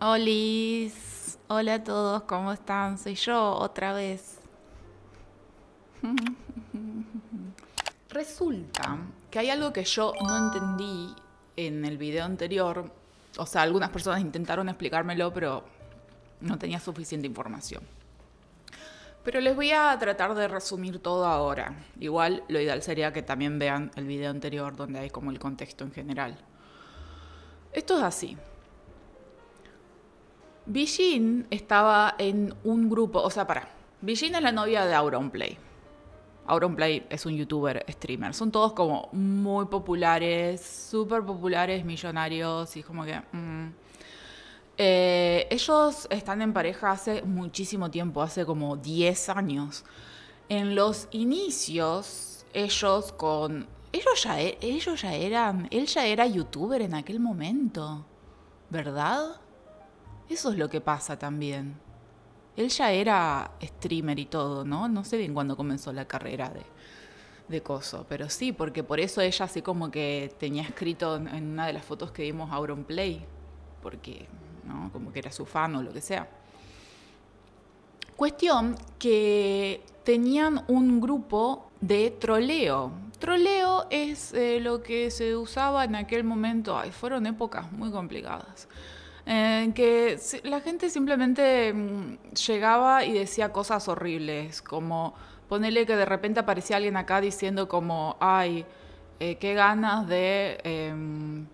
Olis, hola a todos, ¿cómo están? Soy yo otra vez. Resulta que hay algo que yo no entendí en el video anterior. O sea, algunas personas intentaron explicármelo, pero no tenía suficiente información. Pero les voy a tratar de resumir todo ahora. Igual lo ideal sería que también vean el video anterior donde hay como el contexto en general. Esto es así. Bijin estaba en un grupo, o sea, para. Bijin es la novia de Auronplay. Auronplay es un youtuber, streamer. Son todos como muy populares, súper populares, millonarios y como que... Mm. Eh, ellos están en pareja hace muchísimo tiempo, hace como 10 años. En los inicios, ellos con ellos ya, e, ya eran, él ya era youtuber en aquel momento, ¿verdad? Eso es lo que pasa también. Él ya era streamer y todo, ¿no? No sé bien cuándo comenzó la carrera de, de Coso, pero sí, porque por eso ella así como que tenía escrito en una de las fotos que vimos Auron Play, porque, ¿no? Como que era su fan o lo que sea. Cuestión que tenían un grupo de troleo, Troleo es eh, lo que se usaba en aquel momento, ay, fueron épocas muy complicadas, en que la gente simplemente mm, llegaba y decía cosas horribles, como ponerle que de repente aparecía alguien acá diciendo como, ay, eh, qué ganas de em,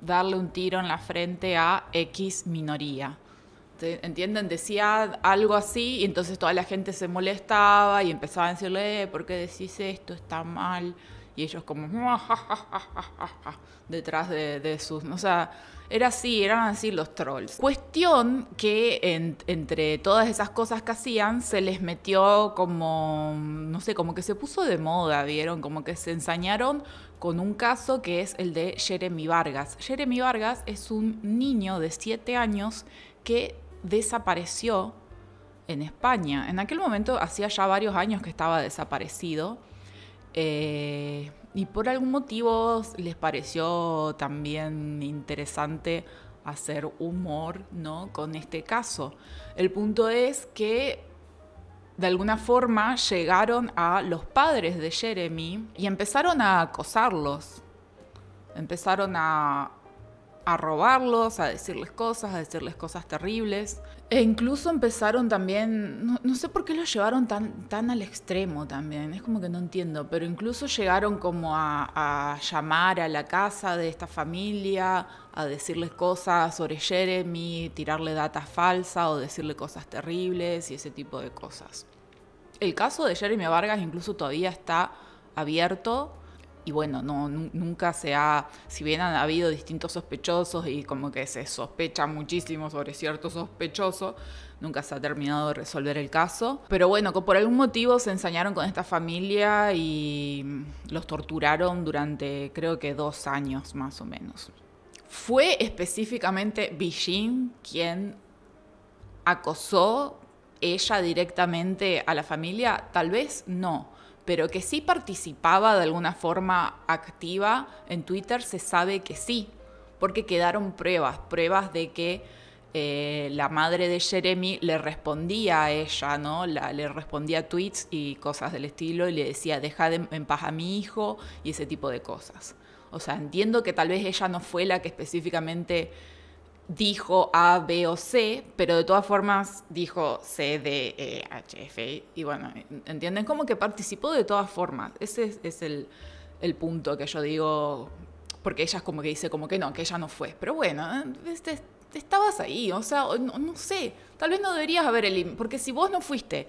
darle un tiro en la frente a X minoría. ¿entienden? Decía algo así y entonces toda la gente se molestaba y empezaba a decirle, eh, ¿por qué decís esto? Está mal. Y ellos como, detrás de, sus, o sea, era así, eran así los trolls. Cuestión que entre todas esas cosas que hacían se les metió como, no sé, como que se puso de moda, ¿vieron? Como que se ensañaron con un caso que es el de Jeremy Vargas. Jeremy Vargas es un niño de 7 años que desapareció en España. En aquel momento hacía ya varios años que estaba desaparecido. Eh, y por algún motivo les pareció también interesante hacer humor ¿no? con este caso. El punto es que de alguna forma llegaron a los padres de Jeremy y empezaron a acosarlos. Empezaron a a robarlos, a decirles cosas, a decirles cosas terribles. E incluso empezaron también, no, sé por qué lo llevaron tan, tan al extremo también, es como que no entiendo, pero incluso llegaron como a, a llamar a la casa de esta familia, a decirles cosas sobre Jeremy, tirarle data falsa o decirle cosas terribles y ese tipo de cosas. El caso de Jeremy Vargas incluso todavía está abierto y bueno, nunca se ha, si bien han habido distintos sospechosos y como que se sospecha muchísimo sobre cierto sospechoso, nunca se ha terminado de resolver el caso. Pero bueno, por algún motivo se ensañaron con esta familia y los torturaron durante creo que dos años más o menos. Fue específicamente Beijing quien acosó ella directamente a la familia, tal vez no pero que sí participaba de alguna forma activa en Twitter, se sabe que sí, porque quedaron pruebas, pruebas de que eh, la madre de Jeremy le respondía a ella, ¿no? le respondía tweets y cosas del estilo y le decía, deja en paz a mi hijo y ese tipo de cosas. O sea, entiendo que tal vez ella no fue la que específicamente dijo A, B o C, pero de todas formas dijo C, D, E, H, F. Y bueno, ¿entienden? Como que participó de todas formas. Ese es, el, punto que yo digo, porque ella como que dice como que no, que ella no fue. Pero bueno, eh, este, estabas ahí, o sea, no, sé, tal vez no deberías haber el porque si vos no fuiste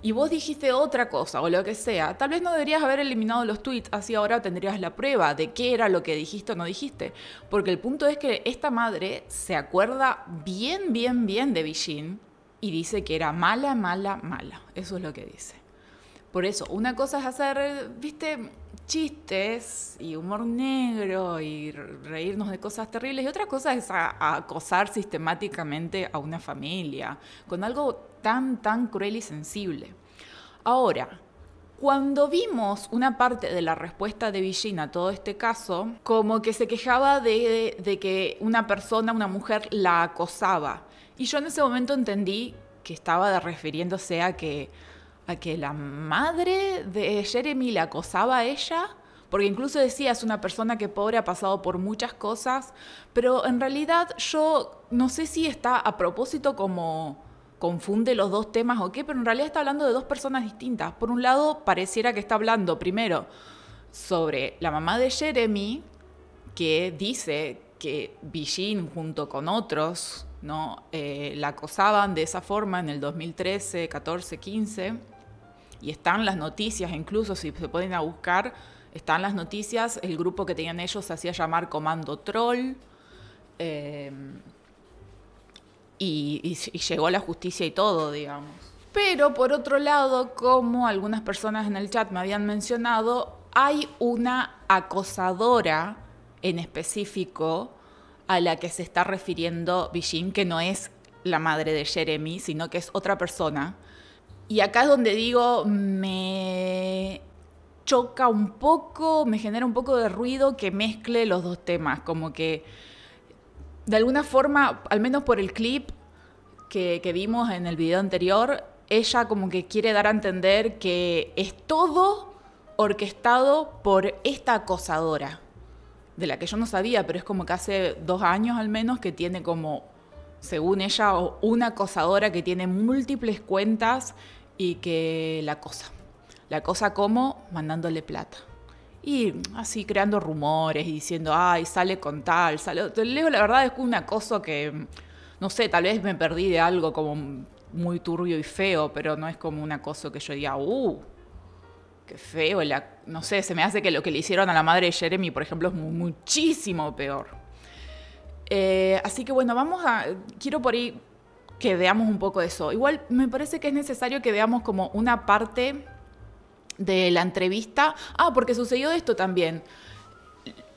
y vos dijiste otra cosa o lo que sea, tal vez no deberías haber eliminado los tweets, así ahora tendrías la prueba de qué era lo que dijiste o no dijiste. Porque el punto es que esta madre se acuerda bien, bien, bien de Bijin y dice que era mala, mala, mala. Eso es lo que dice. Por eso, una cosa es hacer, viste, chistes y humor negro y reírnos de cosas terribles. Y otra cosa es acosar sistemáticamente a una familia con algo tan, tan cruel y sensible. Ahora, cuando vimos una parte de la respuesta de Villina a todo este caso, como que se quejaba de, que una persona, una mujer, la acosaba. Y yo en ese momento entendí que estaba refiriéndose a que a que la madre de Jeremy la acosaba a ella, porque incluso decía, es una persona que pobre ha pasado por muchas cosas, pero en realidad yo no sé si está a propósito como confunde los dos temas o qué, pero en realidad está hablando de dos personas distintas. Por un lado, pareciera que está hablando primero sobre la mamá de Jeremy, que dice que Bijin junto con otros ¿no? Eh, la acosaban de esa forma en el 2013, 14, 15 y están las noticias, incluso si se pueden a buscar, están las noticias, el grupo que tenían ellos se hacía llamar Comando Troll, eh, y, llegó la justicia y todo, digamos. Pero por otro lado, como algunas personas en el chat me habían mencionado, hay una acosadora en específico a la que se está refiriendo Bijin, que no es la madre de Jeremy, sino que es otra persona y acá es donde digo, me choca un poco, me genera un poco de ruido que mezcle los dos temas, como que de alguna forma, al menos por el clip que, vimos en el video anterior, ella como que quiere dar a entender que es todo orquestado por esta acosadora, de la que yo no sabía, pero es como que hace dos años al menos que tiene como, según ella, una acosadora que tiene múltiples cuentas y que la cosa. La cosa como mandándole plata. Y así creando rumores y diciendo, ay, sale con tal, sale. leo, la verdad es que un acoso que, no sé, tal vez me perdí de algo como muy turbio y feo, pero no es como un acoso que yo diga, uh, qué feo. La... No sé, se me hace que lo que le hicieron a la madre de Jeremy, por ejemplo, es muchísimo peor. Eh, así que bueno, vamos a. Quiero por ahí que veamos un poco de eso. Igual me parece que es necesario que veamos como una parte de la entrevista. Ah, porque sucedió esto también.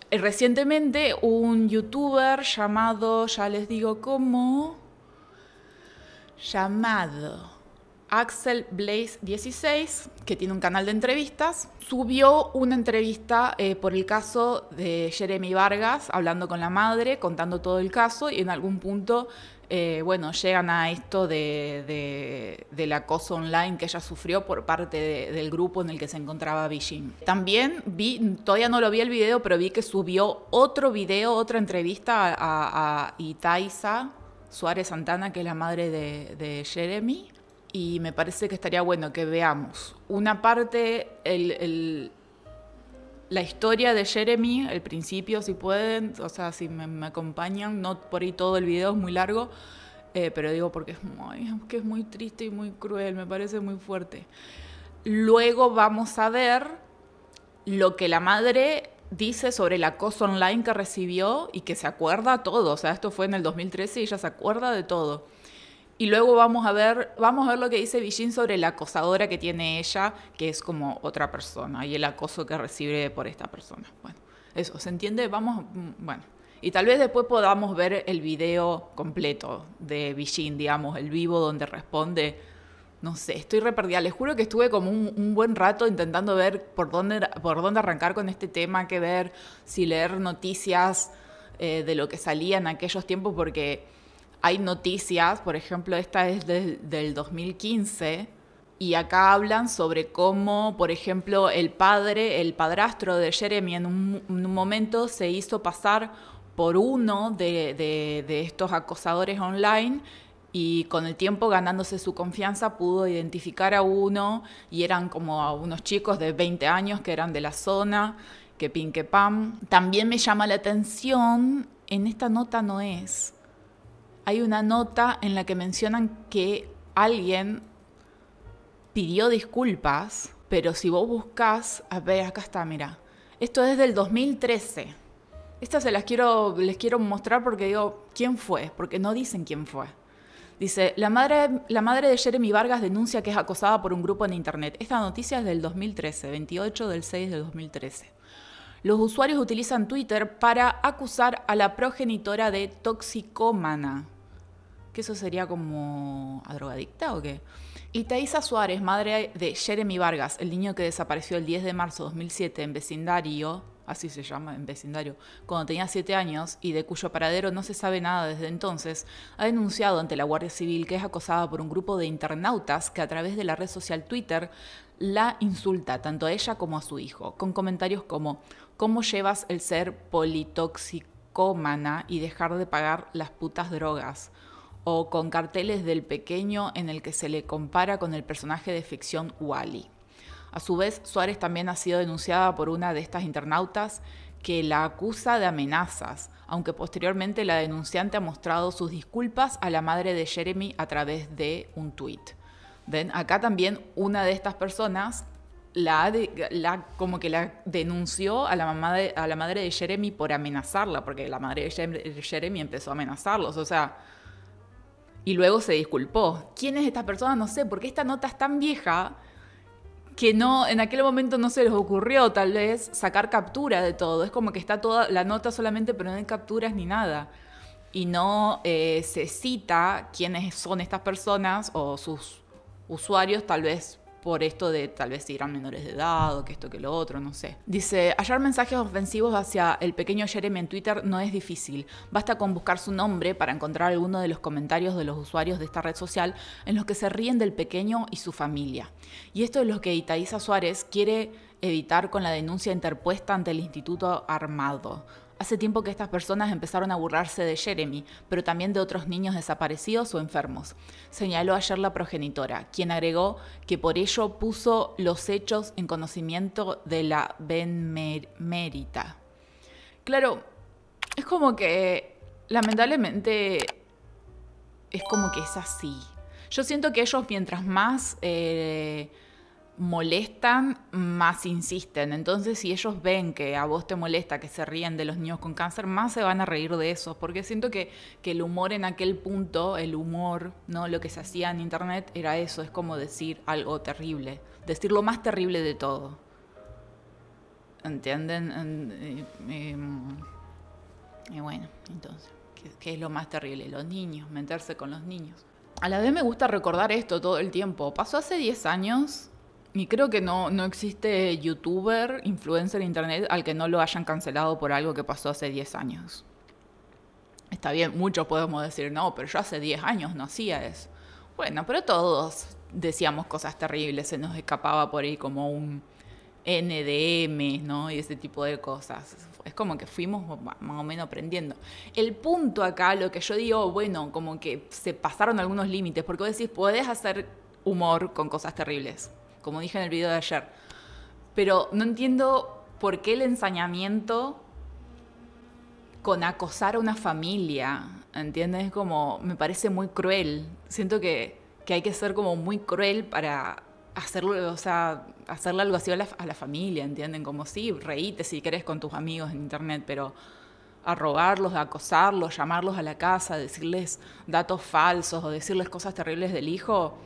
Eh, recientemente un youtuber llamado, ya les digo cómo, llamado Axel Blaze 16, que tiene un canal de entrevistas, subió una entrevista eh, por el caso de Jeremy Vargas, hablando con la madre, contando todo el caso y en algún punto eh, bueno, llegan a esto del acoso online que ella sufrió por parte del grupo en el que se encontraba Beijing. También vi, todavía no lo vi el video, pero vi que subió otro video, otra entrevista a, Itaiza Suárez Santana, que es la madre de, Jeremy y me parece que estaría bueno que veamos una parte el, la historia de Jeremy, el principio, si pueden, o sea, si me, acompañan, no por ahí todo el video es muy largo, eh, pero digo porque es muy, que es muy triste y muy cruel, me parece muy fuerte. Luego vamos a ver lo que la madre dice sobre el acoso online que recibió y que se acuerda todo, o sea, esto fue en el 2013 y ella se acuerda de todo. Y luego vamos a ver, vamos a ver lo que dice Villín sobre la acosadora que tiene ella, que es como otra persona, y el acoso que recibe por esta persona. Bueno, eso, ¿se entiende? Vamos, mm, bueno. Y tal vez después podamos ver el video completo de Villín, digamos, el vivo donde responde. No sé, estoy perdida. Les juro que estuve como un, buen rato intentando ver por dónde, por dónde arrancar con este tema, qué ver, si leer noticias eh, de lo que salía en aquellos tiempos, porque hay noticias, por ejemplo, esta es del 2015, y acá hablan sobre cómo, por ejemplo, el padre, el padrastro de Jeremy en un, momento se hizo pasar por uno de, estos acosadores online y con el tiempo ganándose su confianza pudo identificar a uno y eran como a unos chicos de 20 años que eran de la zona, que pin que pam. También me llama la atención, en esta nota no es, hay una nota en la que mencionan que alguien pidió disculpas, pero si vos buscas, a ver, acá está, mira. Esto es del 2013. Estas se las quiero, les quiero mostrar porque digo, ¿quién fue? Porque no dicen quién fue. Dice, la madre, la madre de Jeremy Vargas denuncia que es acosada por un grupo en Internet. Esta noticia es del 2013, 28 del 6 del 2013. Los usuarios utilizan Twitter para acusar a la progenitora de toxicómana que eso sería como a drogadicta o qué. Y Thaisa Suárez, madre de Jeremy Vargas, el niño que desapareció el 10 de marzo de 2007 en vecindario, así se llama, en vecindario, cuando tenía 7 años y de cuyo paradero no se sabe nada desde entonces, ha denunciado ante la Guardia Civil que es acosada por un grupo de internautas que a través de la red social Twitter la insulta tanto a ella como a su hijo, con comentarios como ¿cómo llevas el ser politoxicómana y dejar de pagar las putas drogas o con carteles del pequeño en el que se le compara con el personaje de ficción Wally. A su vez, Suárez también ha sido denunciada por una de estas internautas que la acusa de amenazas, aunque posteriormente la denunciante ha mostrado sus disculpas a la madre de Jeremy a través de un tuit. Ven, acá también una de estas personas la, como que la denunció a la, a la madre de Jeremy por amenazarla, porque la madre de Jeremy empezó a amenazarlos. O sea, y luego se disculpó. ¿Quién es esta persona? No sé, porque esta nota es tan vieja que no, en aquel momento no se les ocurrió tal vez sacar captura de todo. Es como que está toda la nota solamente, pero no hay capturas ni nada. Y no eh, se cita quiénes son estas personas o sus usuarios, tal vez por esto de tal vez si eran menores de edad o que esto que lo otro, no sé. Dice, hallar mensajes ofensivos hacia el pequeño Jeremy en Twitter no es difícil. Basta con buscar su nombre para encontrar alguno de los comentarios de los usuarios de esta red social en los que se ríen del pequeño y su familia. Y esto es lo que Itaiza Suárez quiere evitar con la denuncia interpuesta ante el Instituto Armado Hace tiempo que estas personas empezaron a burlarse de Jeremy, pero también de otros niños desaparecidos o enfermos, señaló ayer la progenitora, quien agregó que por ello puso los hechos en conocimiento de la Mérita. Claro, es como que lamentablemente es como que es así. Yo siento que ellos mientras más... Eh, molestan, más insisten. Entonces, si ellos ven que a vos te molesta, que se ríen de los niños con cáncer, más se van a reír de eso, porque siento que, el humor en aquel punto, el humor, ¿no? lo que se hacía en Internet era eso, es como decir algo terrible, decir lo más terrible de todo. ¿Entienden? Mm, y, bueno, entonces, ¿qué, ¿qué es lo más terrible? Los niños, meterse con los niños. A la vez me gusta recordar esto todo el tiempo. Pasó hace 10 años y creo que no, existe youtuber, influencer, internet al que no lo hayan cancelado por algo que pasó hace 10 años. Está bien, muchos podemos decir, no, pero yo hace 10 años no hacía eso. Bueno, pero todos decíamos cosas terribles, se nos escapaba por ahí como un NDM, ¿no? Y ese tipo de cosas. Es como que fuimos más o menos aprendiendo. El punto acá, lo que yo digo, bueno, como que se pasaron algunos límites, porque vos decís, puedes hacer humor con cosas terribles como dije en el video de ayer. Pero no entiendo por qué el ensañamiento con acosar a una familia, ¿entiendes? Como me parece muy cruel. Siento que, que hay que ser como muy cruel para hacerlo, o sea, hacerle algo así a la, familia, ¿entienden? Como sí, reíte si querés con tus amigos en internet, pero a robarlos, acosarlos, llamarlos a la casa, decirles datos falsos o decirles cosas terribles del hijo,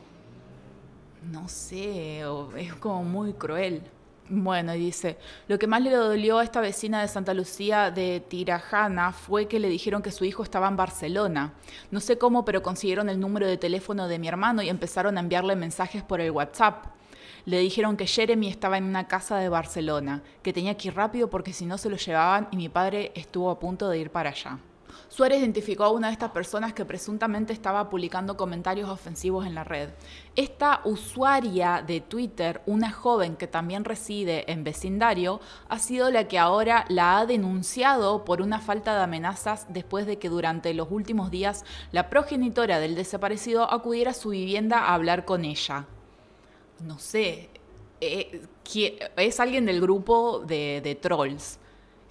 no sé, es como muy cruel. Bueno, dice, lo que más le dolió a esta vecina de Santa Lucía de Tirajana fue que le dijeron que su hijo estaba en Barcelona. No sé cómo, pero consiguieron el número de teléfono de mi hermano y empezaron a enviarle mensajes por el WhatsApp. Le dijeron que Jeremy estaba en una casa de Barcelona, que tenía que ir rápido porque si no se lo llevaban y mi padre estuvo a punto de ir para allá. Suárez identificó a una de estas personas que presuntamente estaba publicando comentarios ofensivos en la red. Esta usuaria de Twitter, una joven que también reside en vecindario, ha sido la que ahora la ha denunciado por una falta de amenazas después de que durante los últimos días la progenitora del desaparecido acudiera a su vivienda a hablar con ella. No sé, eh, es alguien del grupo de, trolls.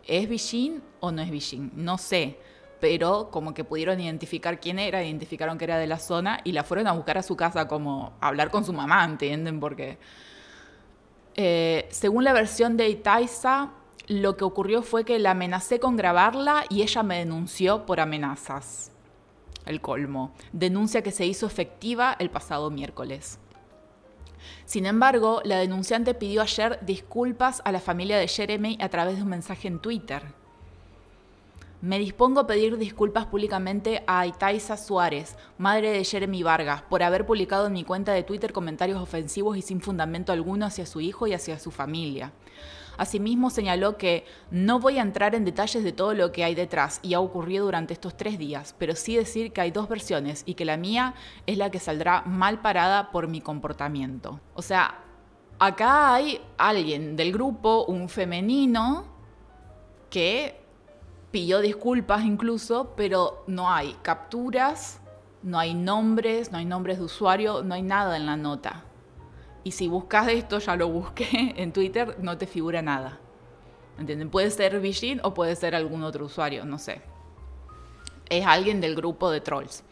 ¿Es Villín o no es Villín? No sé pero como que pudieron identificar quién era, identificaron que era de la zona y la fueron a buscar a su casa como a hablar con su mamá, ¿entienden? Porque eh, según la versión de Itaiza, lo que ocurrió fue que la amenacé con grabarla y ella me denunció por amenazas. El colmo. Denuncia que se hizo efectiva el pasado miércoles. Sin embargo, la denunciante pidió ayer disculpas a la familia de Jeremy a través de un mensaje en Twitter. Me dispongo a pedir disculpas públicamente a Aitaisa Suárez, madre de Jeremy Vargas, por haber publicado en mi cuenta de Twitter comentarios ofensivos y sin fundamento alguno hacia su hijo y hacia su familia. Asimismo, señaló que no voy a entrar en detalles de todo lo que hay detrás y ha ocurrido durante estos tres días, pero sí decir que hay dos versiones y que la mía es la que saldrá mal parada por mi comportamiento. O sea, acá hay alguien del grupo, un femenino, que pidió disculpas incluso, pero no hay capturas, no hay nombres, no hay nombres de usuario, no hay nada en la nota. Y si buscas esto, ya lo busqué en Twitter, no te figura nada. ¿Entienden? Puede ser Vijin o puede ser algún otro usuario, no sé. Es alguien del grupo de trolls.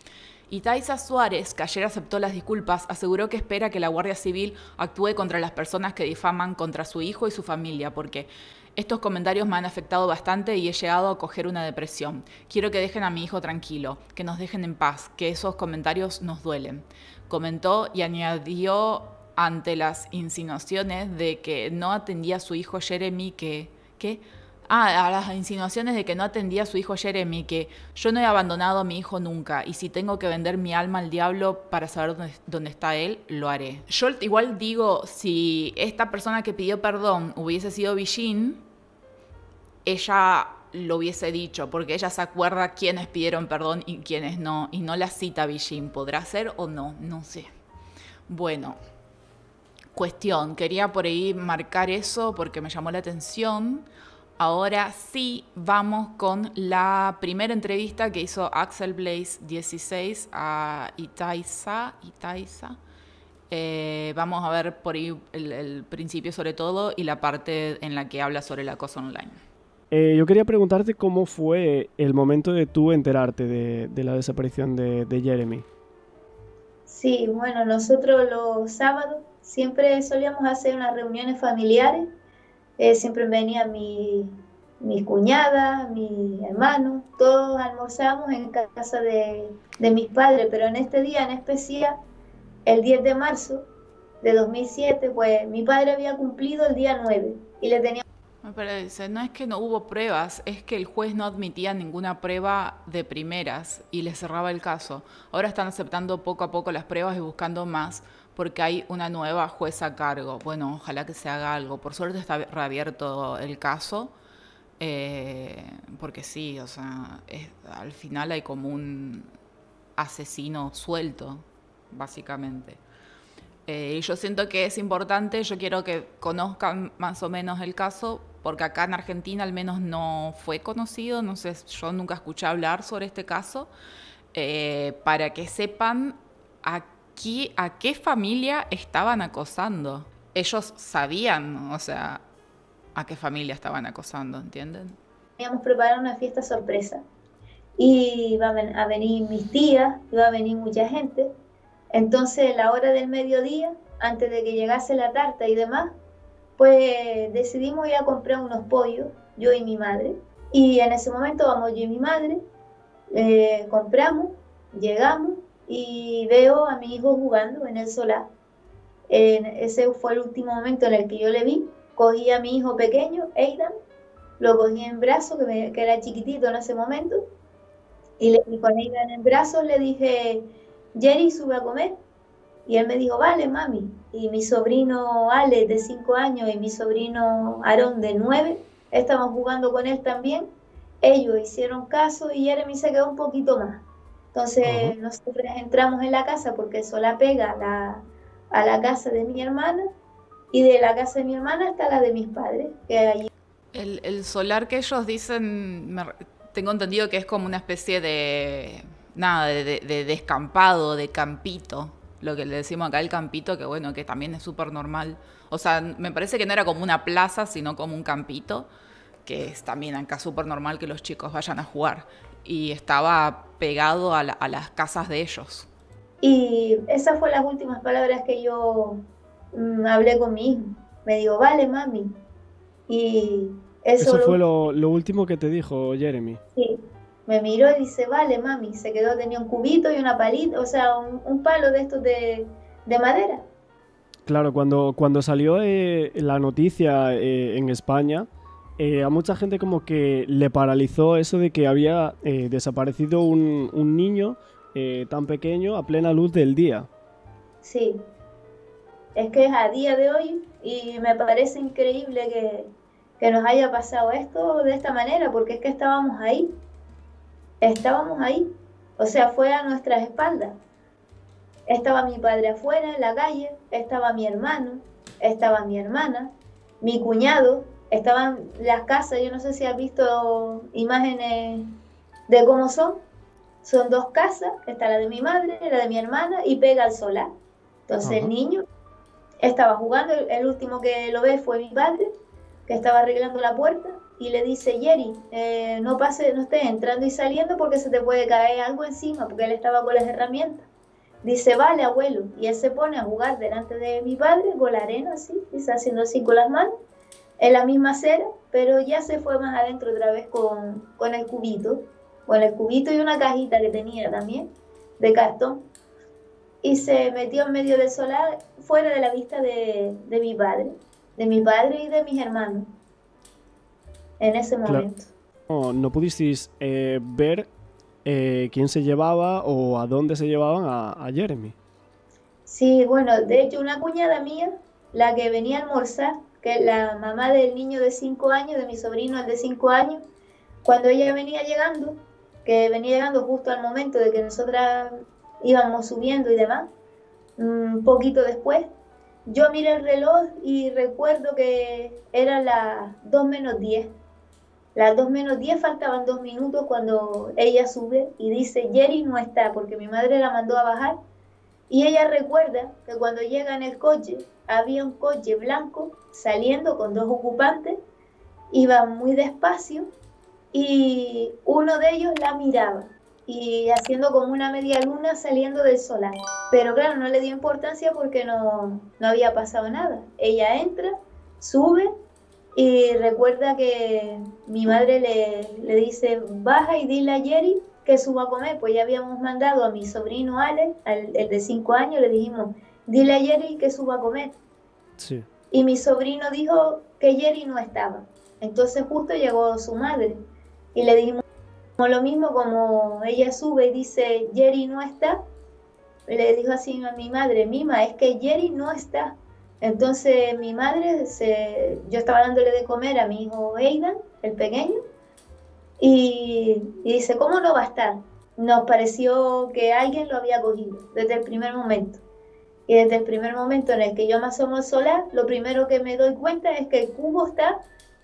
Y Taisa Suárez, que ayer aceptó las disculpas, aseguró que espera que la Guardia Civil actúe contra las personas que difaman contra su hijo y su familia, porque estos comentarios me han afectado bastante y he llegado a coger una depresión. Quiero que dejen a mi hijo tranquilo, que nos dejen en paz, que esos comentarios nos duelen. Comentó y añadió ante las insinuaciones de que no atendía a su hijo Jeremy que... ¿Qué? Ah, a las insinuaciones de que no atendía a su hijo Jeremy, que yo no he abandonado a mi hijo nunca, y si tengo que vender mi alma al diablo para saber dónde, está él, lo haré. Yo igual digo, si esta persona que pidió perdón hubiese sido Villín, ella lo hubiese dicho, porque ella se acuerda quiénes pidieron perdón y quiénes no, y no la cita Villín, ¿Podrá ser o no? No sé. Bueno, cuestión, quería por ahí marcar eso porque me llamó la atención. Ahora sí, vamos con la primera entrevista que hizo Axel Blaze 16 a Itaiza. Itaiza. Eh, vamos a ver por ahí el, principio sobre todo y la parte en la que habla sobre la cosa online. Eh, yo quería preguntarte cómo fue el momento de tú enterarte de, la desaparición de, de Jeremy. Sí, bueno, nosotros los sábados siempre solíamos hacer unas reuniones familiares eh, siempre venía mi, mi cuñada, mi hermano, todos almorzábamos en casa de, mis padres, pero en este día en especial, el 10 de marzo de 2007, pues mi padre había cumplido el día 9 y le tenía... no es que no hubo pruebas, es que el juez no admitía ninguna prueba de primeras y le cerraba el caso. Ahora están aceptando poco a poco las pruebas y buscando más porque hay una nueva jueza a cargo. Bueno, ojalá que se haga algo. Por suerte está reabierto el caso, eh, porque sí, o sea, al final hay como un asesino suelto, básicamente. Eh, y yo siento que es importante, yo quiero que conozcan más o menos el caso, porque acá en Argentina al menos no fue conocido, no sé, yo nunca escuché hablar sobre este caso, eh, para que sepan a a qué familia estaban acosando. Ellos sabían, o sea, a qué familia estaban acosando, ¿entienden? Habíamos preparado una fiesta sorpresa y van a venir mis tías, iba a venir mucha gente. Entonces, a la hora del mediodía, antes de que llegase la tarta y demás, pues decidimos ir a comprar unos pollos, yo y mi madre. Y en ese momento vamos yo y mi madre, eh, compramos, llegamos, y veo a mi hijo jugando en el solar. En ese fue el último momento en el que yo le vi. Cogí a mi hijo pequeño, Aidan, lo cogí en brazos, que, era chiquitito en ese momento, y, le, con Aidan en brazos le dije, Jerry, sube a comer. Y él me dijo, vale, mami. Y mi sobrino Ale, de 5 años, y mi sobrino Aarón, de 9, estamos jugando con él también. Ellos hicieron caso y Jeremy se quedó un poquito más. Entonces nosotros entramos en la casa porque eso la pega a la, casa de mi hermana y de la casa de mi hermana está la de mis padres, que allí. El, solar que ellos dicen, tengo entendido que es como una especie de, nada, de descampado, de campito, lo que le decimos acá el campito, que bueno, que también es súper normal. O sea, me parece que no era como una plaza, sino como un campito, que es también acá súper normal que los chicos vayan a jugar y estaba pegado a, las casas de ellos. Y esas fueron las últimas palabras que yo mm, hablé con mi hijo. Me dijo, vale, mami. Y eso, fue lo, último que te dijo Jeremy. Sí, me miró y dice, vale, mami. Se quedó, tenía un cubito y una palita, o sea, un, palo de estos de, madera. Claro, cuando, cuando salió eh, la noticia eh, en España, eh, a mucha gente como que le paralizó eso de que había eh, desaparecido un, niño eh, tan pequeño a plena luz del día. Sí, es que es a día de hoy y me parece increíble que, que nos haya pasado esto de esta manera, porque es que estábamos ahí, estábamos ahí, o sea, fue a nuestras espaldas. Estaba mi padre afuera en la calle, estaba mi hermano, estaba mi hermana, mi cuñado, estaban las casas, yo no sé si has visto imágenes de cómo son. Son dos casas, está la de mi madre, la de mi hermana y pega al solar. Entonces el niño estaba jugando, el último que lo ve fue mi padre, que estaba arreglando la puerta y le dice, Jerry, eh, no pase, no estés entrando y saliendo porque se te puede caer algo encima, porque él estaba con las herramientas. Dice, vale, abuelo. Y él se pone a jugar delante de mi padre con la arena así, y está haciendo así con las manos en la misma acera, pero ya se fue más adentro otra vez con, el cubito, con el cubito y una cajita que tenía también de cartón. Y se metió en medio del solar, fuera de la vista de, mi padre, de mi padre y de mis hermanos, en ese momento. No, pudisteis eh, ver eh, quién se llevaba o a dónde se llevaban a, a Jeremy. Sí, bueno, de hecho una cuñada mía, la que venía a almorzar, que la mamá del niño de 5 años, de mi sobrino, el de 5 años, cuando ella venía llegando, que venía llegando justo al momento de que nosotras íbamos subiendo y demás, un mm, poquito después, yo miré el reloj y recuerdo que era las 2 menos 10. Las 2 menos 10 faltaban dos minutos cuando ella sube y dice, Jerry no está, porque mi madre la mandó a bajar y ella recuerda que cuando llega en el coche, había un coche blanco saliendo con dos ocupantes, iba muy despacio y uno de ellos la miraba y haciendo como una media luna saliendo del solar. Pero claro, no le dio importancia porque no, había pasado nada. Ella entra, sube y recuerda que mi madre le, dice, baja y dile a Jerry que suba a comer, pues ya habíamos mandado a mi sobrino Ale, el de 5 años, le dijimos, dile a Jerry que suba a comer. Y mi sobrino dijo que Jerry no estaba. Entonces justo llegó su madre y le dijimos lo mismo como ella sube y dice, Jerry no está. Le dijo así a mi madre, Mima, es que Jerry no está. Entonces mi madre, se, yo estaba dándole de comer a mi hijo Aidan, el pequeño, y, dice, ¿cómo no va a estar? Nos pareció que alguien lo había cogido desde el primer momento. Y desde el primer momento en el que yo me asomo al solar, lo primero que me doy cuenta es que el cubo está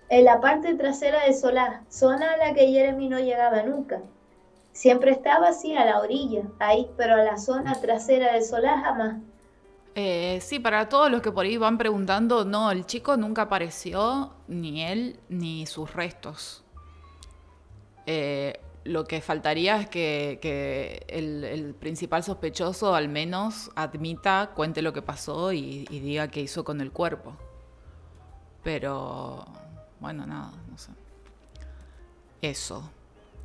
en la parte trasera del solar, zona a la que Jeremy no llegaba nunca. Siempre estaba así a la orilla, ahí, pero a la zona trasera del solar jamás. Eh, sí, para todos los que por ahí van preguntando, no, el chico nunca apareció, ni él, ni sus restos. Eh, lo que faltaría es que, el, principal sospechoso al menos admita, cuente lo que pasó y, y diga qué hizo con el cuerpo. Pero, bueno, nada, no sé. Eso.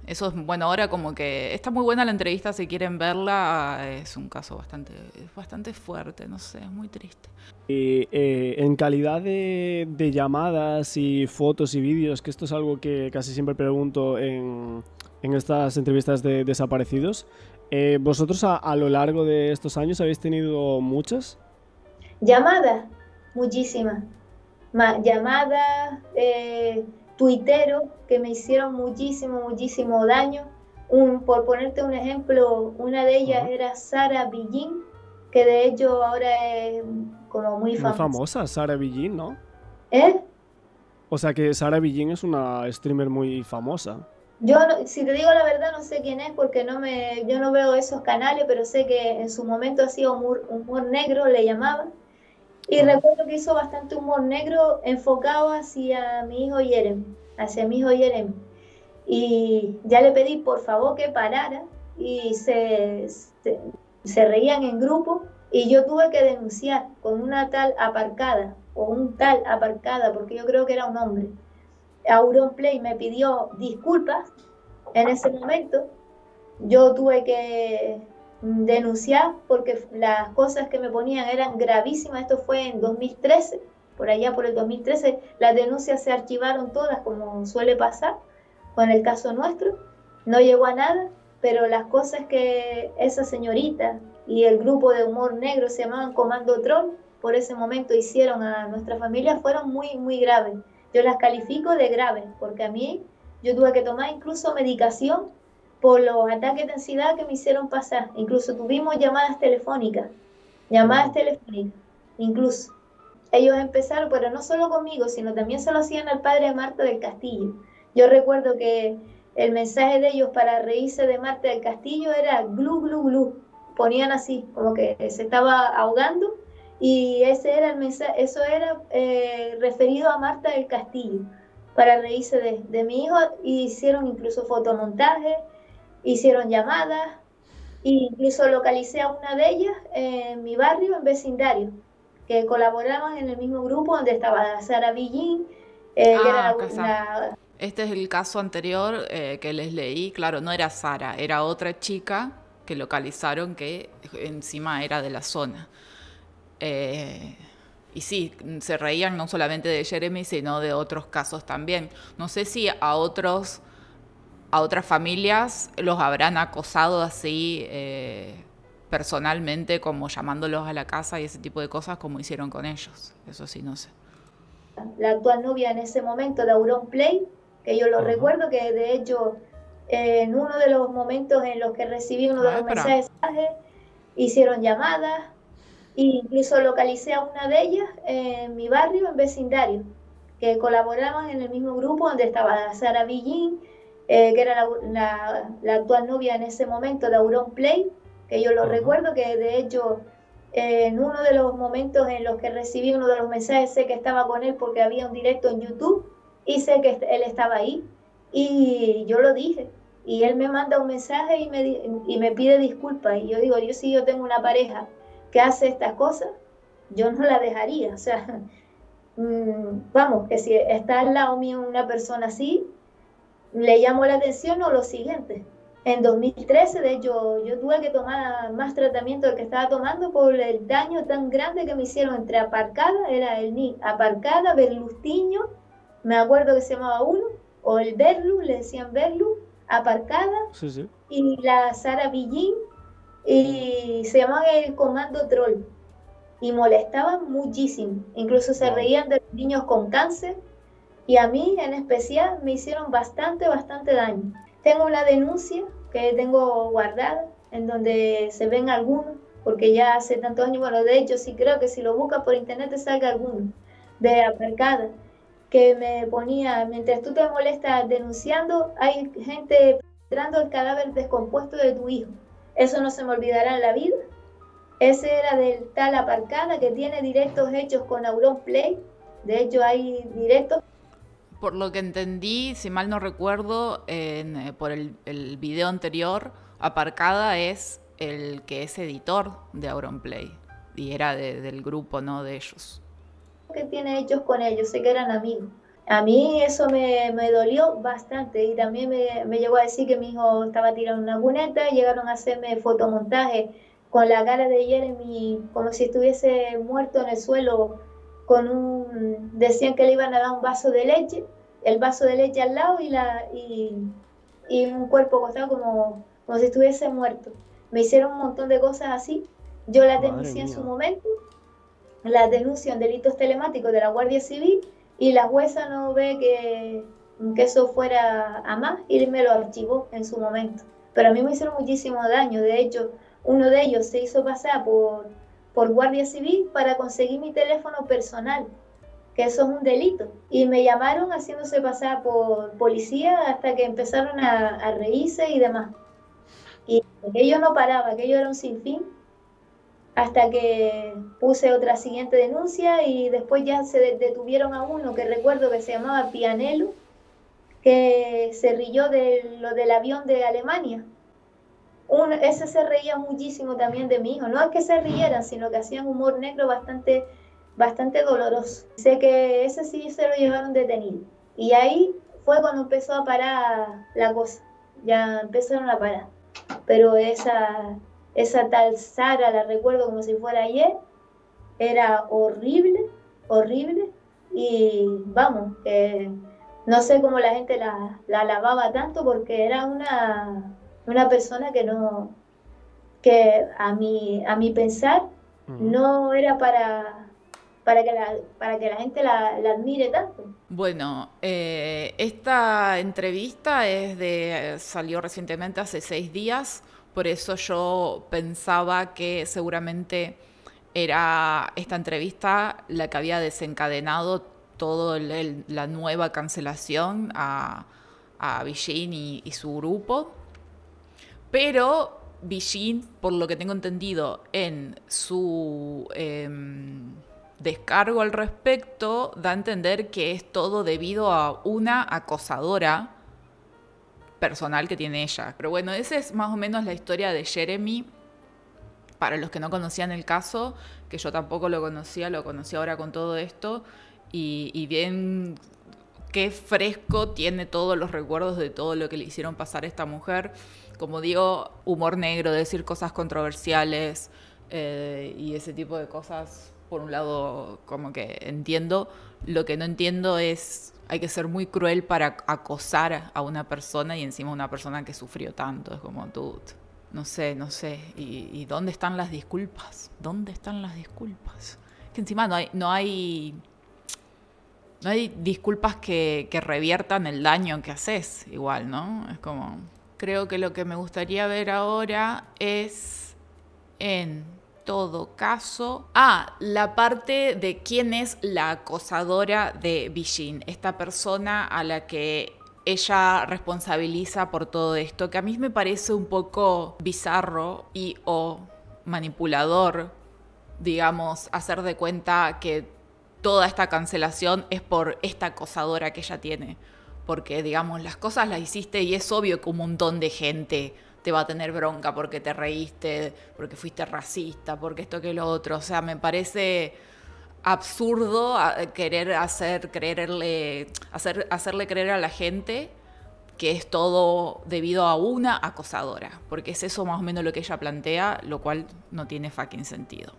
Eso es, bueno, ahora como que está muy buena la entrevista, si quieren verla, es un caso bastante, bastante fuerte, no sé, es muy triste. Y eh, en calidad de, llamadas y fotos y vídeos, que esto es algo que casi siempre pregunto en, en estas entrevistas de desaparecidos, eh, ¿vosotros a, a, lo largo de estos años habéis tenido muchas? Llamadas, muchísimas. Llamadas, eh, tuiteros que me hicieron muchísimo, muchísimo daño. Un, por ponerte un ejemplo, una de ellas era Sara Billín, que de hecho ahora es como muy famosa. famosa, Sara Billín, ¿no? ¿Eh? O sea que Sara Billín es una streamer muy famosa. Yo, si te digo la verdad, no sé quién es porque no me, yo no veo esos canales, pero sé que en su momento ha sido humor, humor negro, le llamaban. Y recuerdo que hizo bastante humor negro enfocado hacia mi hijo Jerem. hacia mi hijo Jerem. Y ya le pedí por favor que parara y se, se, se reían en grupo y yo tuve que denunciar con una tal aparcada o un tal aparcada, porque yo creo que era un hombre. Auron Play me pidió disculpas en ese momento. Yo tuve que denunciar porque las cosas que me ponían eran gravísimas. Esto fue en 2013, por allá por el 2013. Las denuncias se archivaron todas, como suele pasar con el caso nuestro. No llegó a nada, pero las cosas que esa señorita y el grupo de humor negro se llamaban Comando Troll, por ese momento hicieron a nuestra familia fueron muy, muy graves. Yo las califico de graves, porque a mí yo tuve que tomar incluso medicación por los ataques de ansiedad que me hicieron pasar. Incluso tuvimos llamadas telefónicas, llamadas telefónicas, incluso. Ellos empezaron, pero no solo conmigo, sino también se lo hacían al padre de Marta del Castillo. Yo recuerdo que el mensaje de ellos para reírse de Marta del Castillo era glu, glu, glu. Ponían así, como que se estaba ahogando y ese era el eso era eh, referido a Marta del Castillo para reírse de, mi hijo y hicieron incluso fotomontajes Hicieron llamadas, e incluso localicé a una de ellas en mi barrio, en vecindario, que colaboraban en el mismo grupo donde estaba Sara Villín, eh, era ah, Este es el caso anterior eh, que les leí, claro, no era Sara, era otra chica que localizaron que encima era de la zona. Eh, y sí, se reían no solamente de Jeremy, sino de otros casos también. No sé si a otros a otras familias los habrán acosado así eh, personalmente, como llamándolos a la casa y ese tipo de cosas, como hicieron con ellos. Eso sí, no sé. La actual novia en ese momento de Auron Play, que yo lo recuerdo, que de hecho en uno de los momentos en los que recibí uno de ah, los mensajes, hicieron llamadas, e incluso localicé a una de ellas en mi barrio, en vecindario, que colaboraban en el mismo grupo donde estaba Sara Villín, eh, que era la, actual novia en ese momento de Auron Play, que yo lo recuerdo, que de hecho eh, en uno de los momentos en los que recibí uno de los mensajes, sé que estaba con él porque había un directo en YouTube y sé que él estaba ahí. Y yo lo dije. Y él me manda un mensaje y me, y me pide disculpas. Y yo digo, yo si yo tengo una pareja que hace estas cosas, yo no la dejaría. O sea, mm, vamos, que si está al lado mío una persona así, le llamó la atención o lo siguiente. En 2013, de hecho, yo tuve que tomar más tratamiento del que estaba tomando por el daño tan grande que me hicieron entre Aparcada, era el ni Aparcada, Berlustiño, me acuerdo que se llamaba uno, o el Berlu, le decían Berlu, Aparcada, y la Sara Villín, y mm. se llamaba el Comando Troll, y molestaban muchísimo, incluso se reían de los niños con cáncer, y a mí en especial me hicieron bastante, bastante daño. Tengo una denuncia que tengo guardada en donde se ven algunos, porque ya hace tantos años, bueno, de hecho sí creo que si lo buscas por internet te salga alguno de aparcada que me ponía, mientras tú te molestas denunciando, hay gente entrando el cadáver descompuesto de tu hijo. Eso no se me olvidará en la vida. Ese era del tal aparcada que tiene directos hechos con Auron Play. De hecho, hay directos por lo que entendí, si mal no recuerdo, eh, por el, video anterior, Aparcada es el que es editor de Auronplay y era del grupo, no de ellos. ¿Qué tiene ellos con ellos? Sé que eran amigos. A mí eso me, me dolió bastante y también me, me, llegó a decir que mi hijo estaba tirando una cuneta, llegaron a hacerme fotomontaje con la cara de Jeremy como si estuviese muerto en el suelo con un, decían que le iban a dar un vaso de leche, el vaso de leche al lado y, la, un cuerpo acostado como, como si estuviese muerto. Me hicieron un montón de cosas así. Yo la denuncié en su momento, la denuncio en delitos telemáticos de la Guardia Civil y la jueza no ve que, que eso fuera a más y me lo archivó en su momento. Pero a mí me hicieron muchísimo daño. De hecho, uno de ellos se hizo pasar por por Guardia Civil para conseguir mi teléfono personal, que eso es un delito. Y me llamaron haciéndose pasar por policía hasta que empezaron a, reírse y demás. Y ellos no paraba, aquello era un sinfín, hasta que puse otra siguiente denuncia y después ya se detuvieron a uno que recuerdo que se llamaba Pianelu, que se rilló de lo del avión de Alemania ese se reía muchísimo también de mi hijo. No es que se rieran, sino que hacían humor negro bastante, bastante doloroso. Sé que ese sí se lo llevaron detenido. Y ahí fue cuando empezó a parar la cosa. Ya empezaron a parar. Pero esa, esa tal Sara, la recuerdo como si fuera ayer, era horrible, horrible. Y vamos, eh, no sé cómo la gente la, la lavaba tanto porque era una una persona que no, que a mí a mí pensar no era para, para, que la, para que la gente la, admire tanto. Bueno, eh, esta entrevista es de, salió recientemente hace seis días, por eso yo pensaba que seguramente era esta entrevista la que había desencadenado toda la nueva cancelación a, a y su grupo. Pero Bijin, por lo que tengo entendido, en su em, descargo al respecto, da a entender que es todo debido a una acosadora personal que tiene ella. Pero bueno, esa es más o menos la historia de Jeremy. Para los que no conocían el caso, que yo tampoco lo conocía, lo conocí ahora con todo esto, y, y bien qué fresco tiene todos los recuerdos de todo lo que le hicieron pasar a esta mujer como digo, humor negro, decir cosas controversiales eh, y ese tipo de cosas, por un lado, como que entiendo. Lo que no entiendo es, hay que ser muy cruel para acosar a una persona y encima una persona que sufrió tanto. Es como, tú no sé, no sé. ¿Y, dónde están las disculpas? ¿Dónde están las disculpas? Que encima no hay... No hay no hay disculpas que, que reviertan el daño que haces, igual, ¿no? Es como. Creo que lo que me gustaría ver ahora es en todo caso. Ah, la parte de quién es la acosadora de Bijin, esta persona a la que ella responsabiliza por todo esto, que a mí me parece un poco bizarro y o manipulador, digamos, hacer de cuenta que toda esta cancelación es por esta acosadora que ella tiene porque digamos, las cosas las hiciste y es obvio que un montón de gente te va a tener bronca porque te reíste, porque fuiste racista, porque esto que lo otro. O sea, me parece absurdo ah, querer hacer creerle, hacer, hacerle creer a la gente que es todo debido a una acosadora, porque es eso más o menos lo que ella plantea, lo cual no tiene fucking sentido.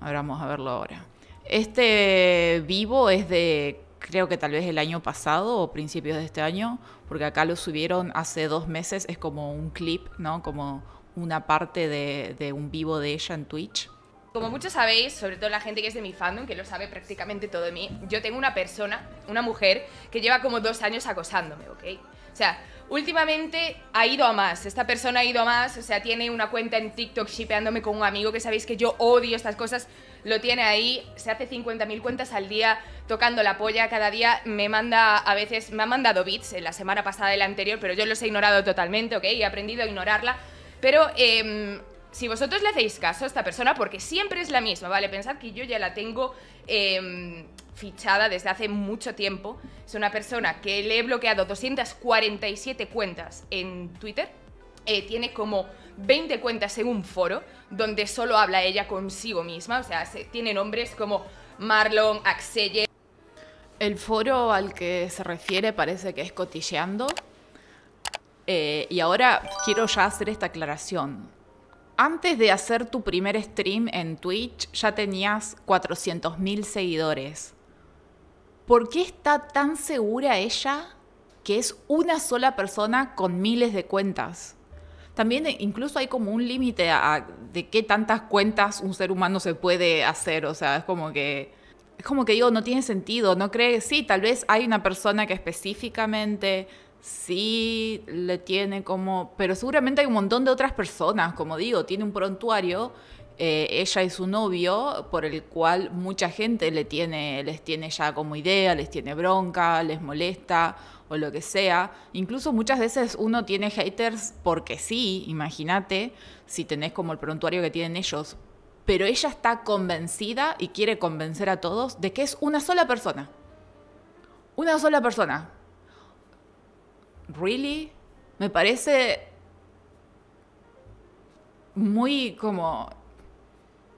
Ahora vamos a verlo ahora. Este vivo es de creo que tal vez el año pasado o principios de este año, porque acá lo subieron hace dos meses, es como un clip, ¿no? Como una parte de, un vivo de ella en Twitch. Como muchos sabéis, sobre todo la gente que es de mi fandom, que lo sabe prácticamente todo de mí, yo tengo una persona, una mujer, que lleva como dos años acosándome, ¿ok? O sea, Últimamente ha ido a más, esta persona ha ido a más, o sea, tiene una cuenta en TikTok shipeándome con un amigo que sabéis que yo odio estas cosas, lo tiene ahí, se hace 50.000 cuentas al día tocando la polla, cada día me manda, a veces me ha mandado bits en la semana pasada y la anterior, pero yo los he ignorado totalmente, ¿ok? He aprendido a ignorarla, pero em, si vosotros le hacéis caso a esta persona, porque siempre es la misma, ¿vale? Pensad que yo ya la tengo... Em, fichada desde hace mucho tiempo. Es una persona que le he bloqueado 247 cuentas en Twitter. Eh, tiene como 20 cuentas en un foro donde solo habla ella consigo misma. O sea, tiene nombres como Marlon, Axelle. El foro al que se refiere parece que es Cotilleando. Eh, y ahora quiero ya hacer esta aclaración. Antes de hacer tu primer stream en Twitch ya tenías 400.000 seguidores. ¿por qué está tan segura ella que es una sola persona con miles de cuentas? También eh, incluso hay como un límite de qué tantas cuentas un ser humano se puede hacer, o sea, es como que es como que digo, no tiene sentido, no cree, sí, tal vez hay una persona que específicamente sí le tiene como, pero seguramente hay un montón de otras personas, como digo, tiene un prontuario eh, ella y su novio, por el cual mucha gente le tiene, les tiene ya como idea, les tiene bronca, les molesta o lo que sea. Incluso muchas veces uno tiene haters porque sí, imagínate, si tenés como el prontuario que tienen ellos. Pero ella está convencida y quiere convencer a todos de que es una sola persona. Una sola persona. ¿Really? Me parece muy como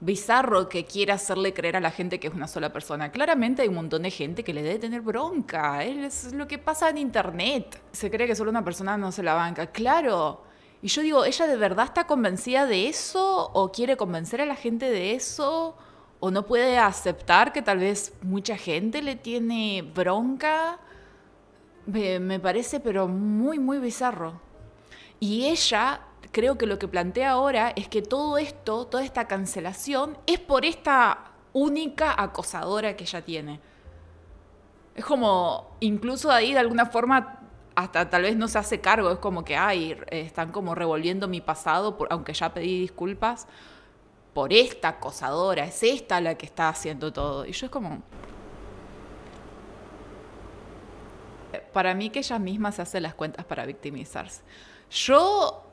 bizarro que quiera hacerle creer a la gente que es una sola persona. Claramente hay un montón de gente que le debe tener bronca. Es lo que pasa en internet. Se cree que solo una persona no se la banca. Claro. Y yo digo, ¿ella de verdad está convencida de eso? ¿O quiere convencer a la gente de eso? ¿O no puede aceptar que tal vez mucha gente le tiene bronca? Me, parece, pero muy, muy bizarro. Y ella creo que lo que plantea ahora es que todo esto, toda esta cancelación, es por esta única acosadora que ella tiene. Es como, incluso ahí de alguna forma hasta tal vez no se hace cargo, es como que, ay, eh, están como revolviendo mi pasado, aunque ya pedí disculpas, por esta acosadora, es esta la que está haciendo todo. Y yo es como... Para mí que ella misma se hace las cuentas para victimizarse. Yo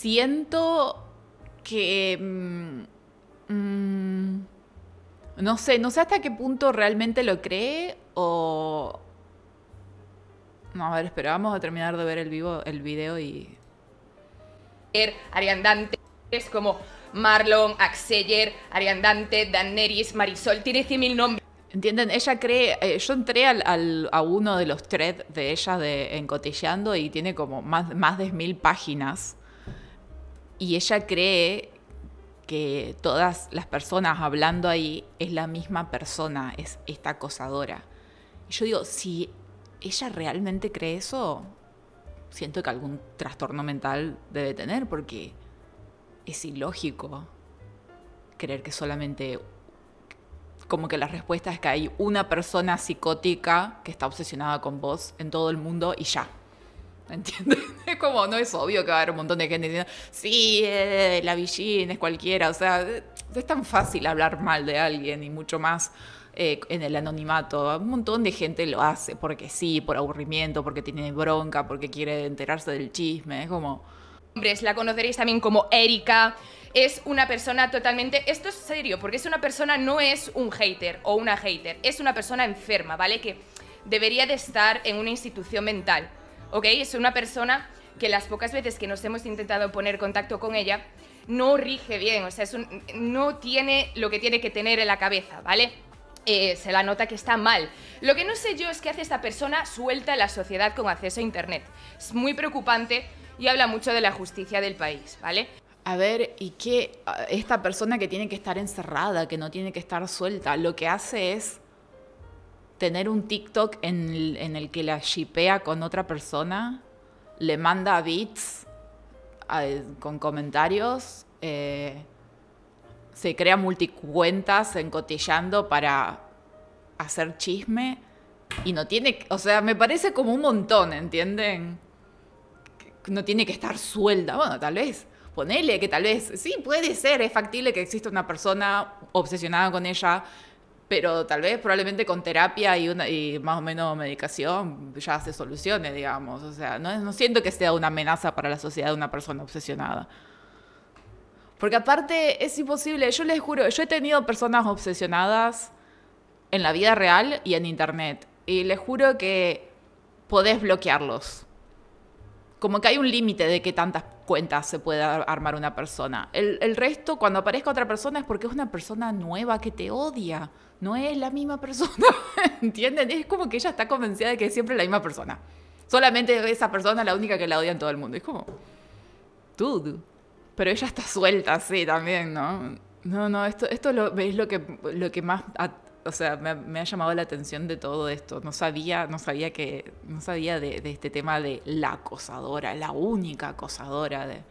siento que... Mm, mm, no sé, no sé hasta qué punto realmente lo cree o... No, a ver, a terminar de ver el, vivo, el video y... Ariandante es como Marlon, Axeller, Ariandante, Daneris, Marisol, tiene 100.000 nombres. ¿Entienden? Ella cree, eh, yo entré al, a uno de los threads de ella de, en y tiene como más, más de mil páginas y ella cree que todas las personas hablando ahí es la misma persona, es esta acosadora. Y yo digo, si ella realmente cree eso, siento que algún trastorno mental debe tener porque es ilógico creer que solamente como que la respuesta es que hay una persona psicótica que está obsesionada con vos en todo el mundo y ya. ¿Entiendes? Es como, no es obvio que va a haber un montón de gente diciendo, sí, eh, la Villín es cualquiera. O sea, es tan fácil hablar mal de alguien y mucho más eh, en el anonimato. Un montón de gente lo hace porque sí, por aburrimiento, porque tiene bronca, porque quiere enterarse del chisme. Es como. Hombres, la conoceréis también como Erika. Es una persona totalmente. Esto es serio, porque es una persona, no es un hater o una hater. Es una persona enferma, ¿vale? Que debería de estar en una institución mental ¿ok? Es una persona que las pocas veces que nos hemos intentado poner contacto con ella, no rige bien, o sea, no tiene lo que tiene que tener en la cabeza, ¿vale? Eh, se la nota que está mal. Lo que no sé yo es qué hace esta persona suelta en la sociedad con acceso a Internet. Es muy preocupante y habla mucho de la justicia del país, ¿vale? A ver, ¿y qué ah, esta persona que tiene que estar encerrada, que no tiene que estar suelta, lo que hace es tener un TikTok en el, que la shipea con otra persona, le manda bits con comentarios, eh, se crea multicuentas encotillando para hacer chisme y no tiene, o sea, me parece como un montón, ¿entienden? No tiene que estar suelta. bueno, tal vez. Ponele que tal vez, sí, puede ser, es factible que exista una persona obsesionada con ella pero tal vez probablemente con terapia y, una, y más o menos medicación ya se solucione, digamos. O sea, no, no siento que sea una amenaza para la sociedad de una persona obsesionada. Porque aparte es imposible, yo les juro, yo he tenido personas obsesionadas en la vida real y en internet. Y les juro que podés bloquearlos. Como que hay un límite de que tantas cuentas se puede armar una persona. El, resto, cuando aparezca otra persona, es porque es una persona nueva que te odia. No es la misma persona. ¿Entienden? Es como que ella está convencida de que es siempre la misma persona. Solamente esa persona es la única que la odia en todo el mundo. Es como. tú Pero ella está suelta, sí, también, ¿no? No, no, esto, esto es, lo, que, lo que más o sea, me, ha llamado la atención de todo esto. No sabía, no sabía que, no sabía de, este tema de la acosadora, la única acosadora de,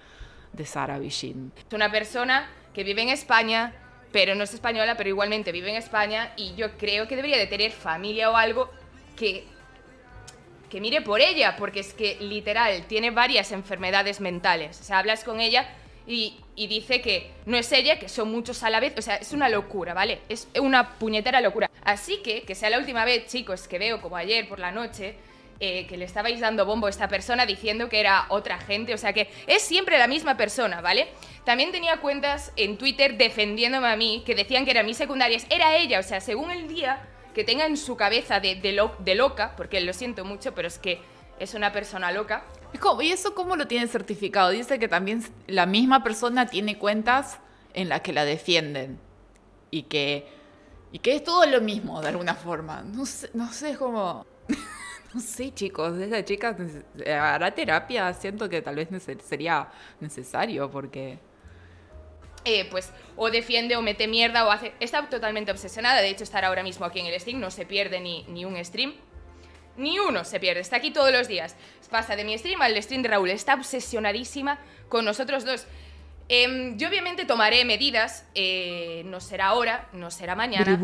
de Sara Villín. Es una persona que vive en España, pero no es española, pero igualmente vive en España y yo creo que debería de tener familia o algo que que mire por ella, porque es que literal tiene varias enfermedades mentales. O sea, hablas con ella y, dice que no es ella, que son muchos a la vez. O sea, es una locura, ¿vale? Es una puñetera locura. Así que, que sea la última vez, chicos, que veo como ayer por la noche. Eh, que le estabais dando bombo a esta persona diciendo que era otra gente, o sea que es siempre la misma persona, ¿vale? También tenía cuentas en Twitter defendiéndome a mí, que decían que eran mis secundarias, era ella, o sea, según el día que tenga en su cabeza de, de loca, porque lo siento mucho, pero es que es una persona loca, ¿Y eso cómo lo tiene certificado? Dice que también la misma persona tiene cuentas en las que la defienden y que, y que es todo lo mismo de alguna forma. No sé, no sé, no sé, chicos, esa chica hará terapia, siento que tal vez sería necesario porque... Eh, pues o defiende o mete mierda o hace... Está totalmente obsesionada, de hecho estar ahora mismo aquí en el stream, no se pierde ni, ni un stream. Ni uno se pierde, está aquí todos los días. Pasa de mi stream al stream de Raúl, está obsesionadísima con nosotros dos. Em, yo obviamente tomaré medidas, eh, no será ahora, no será mañana.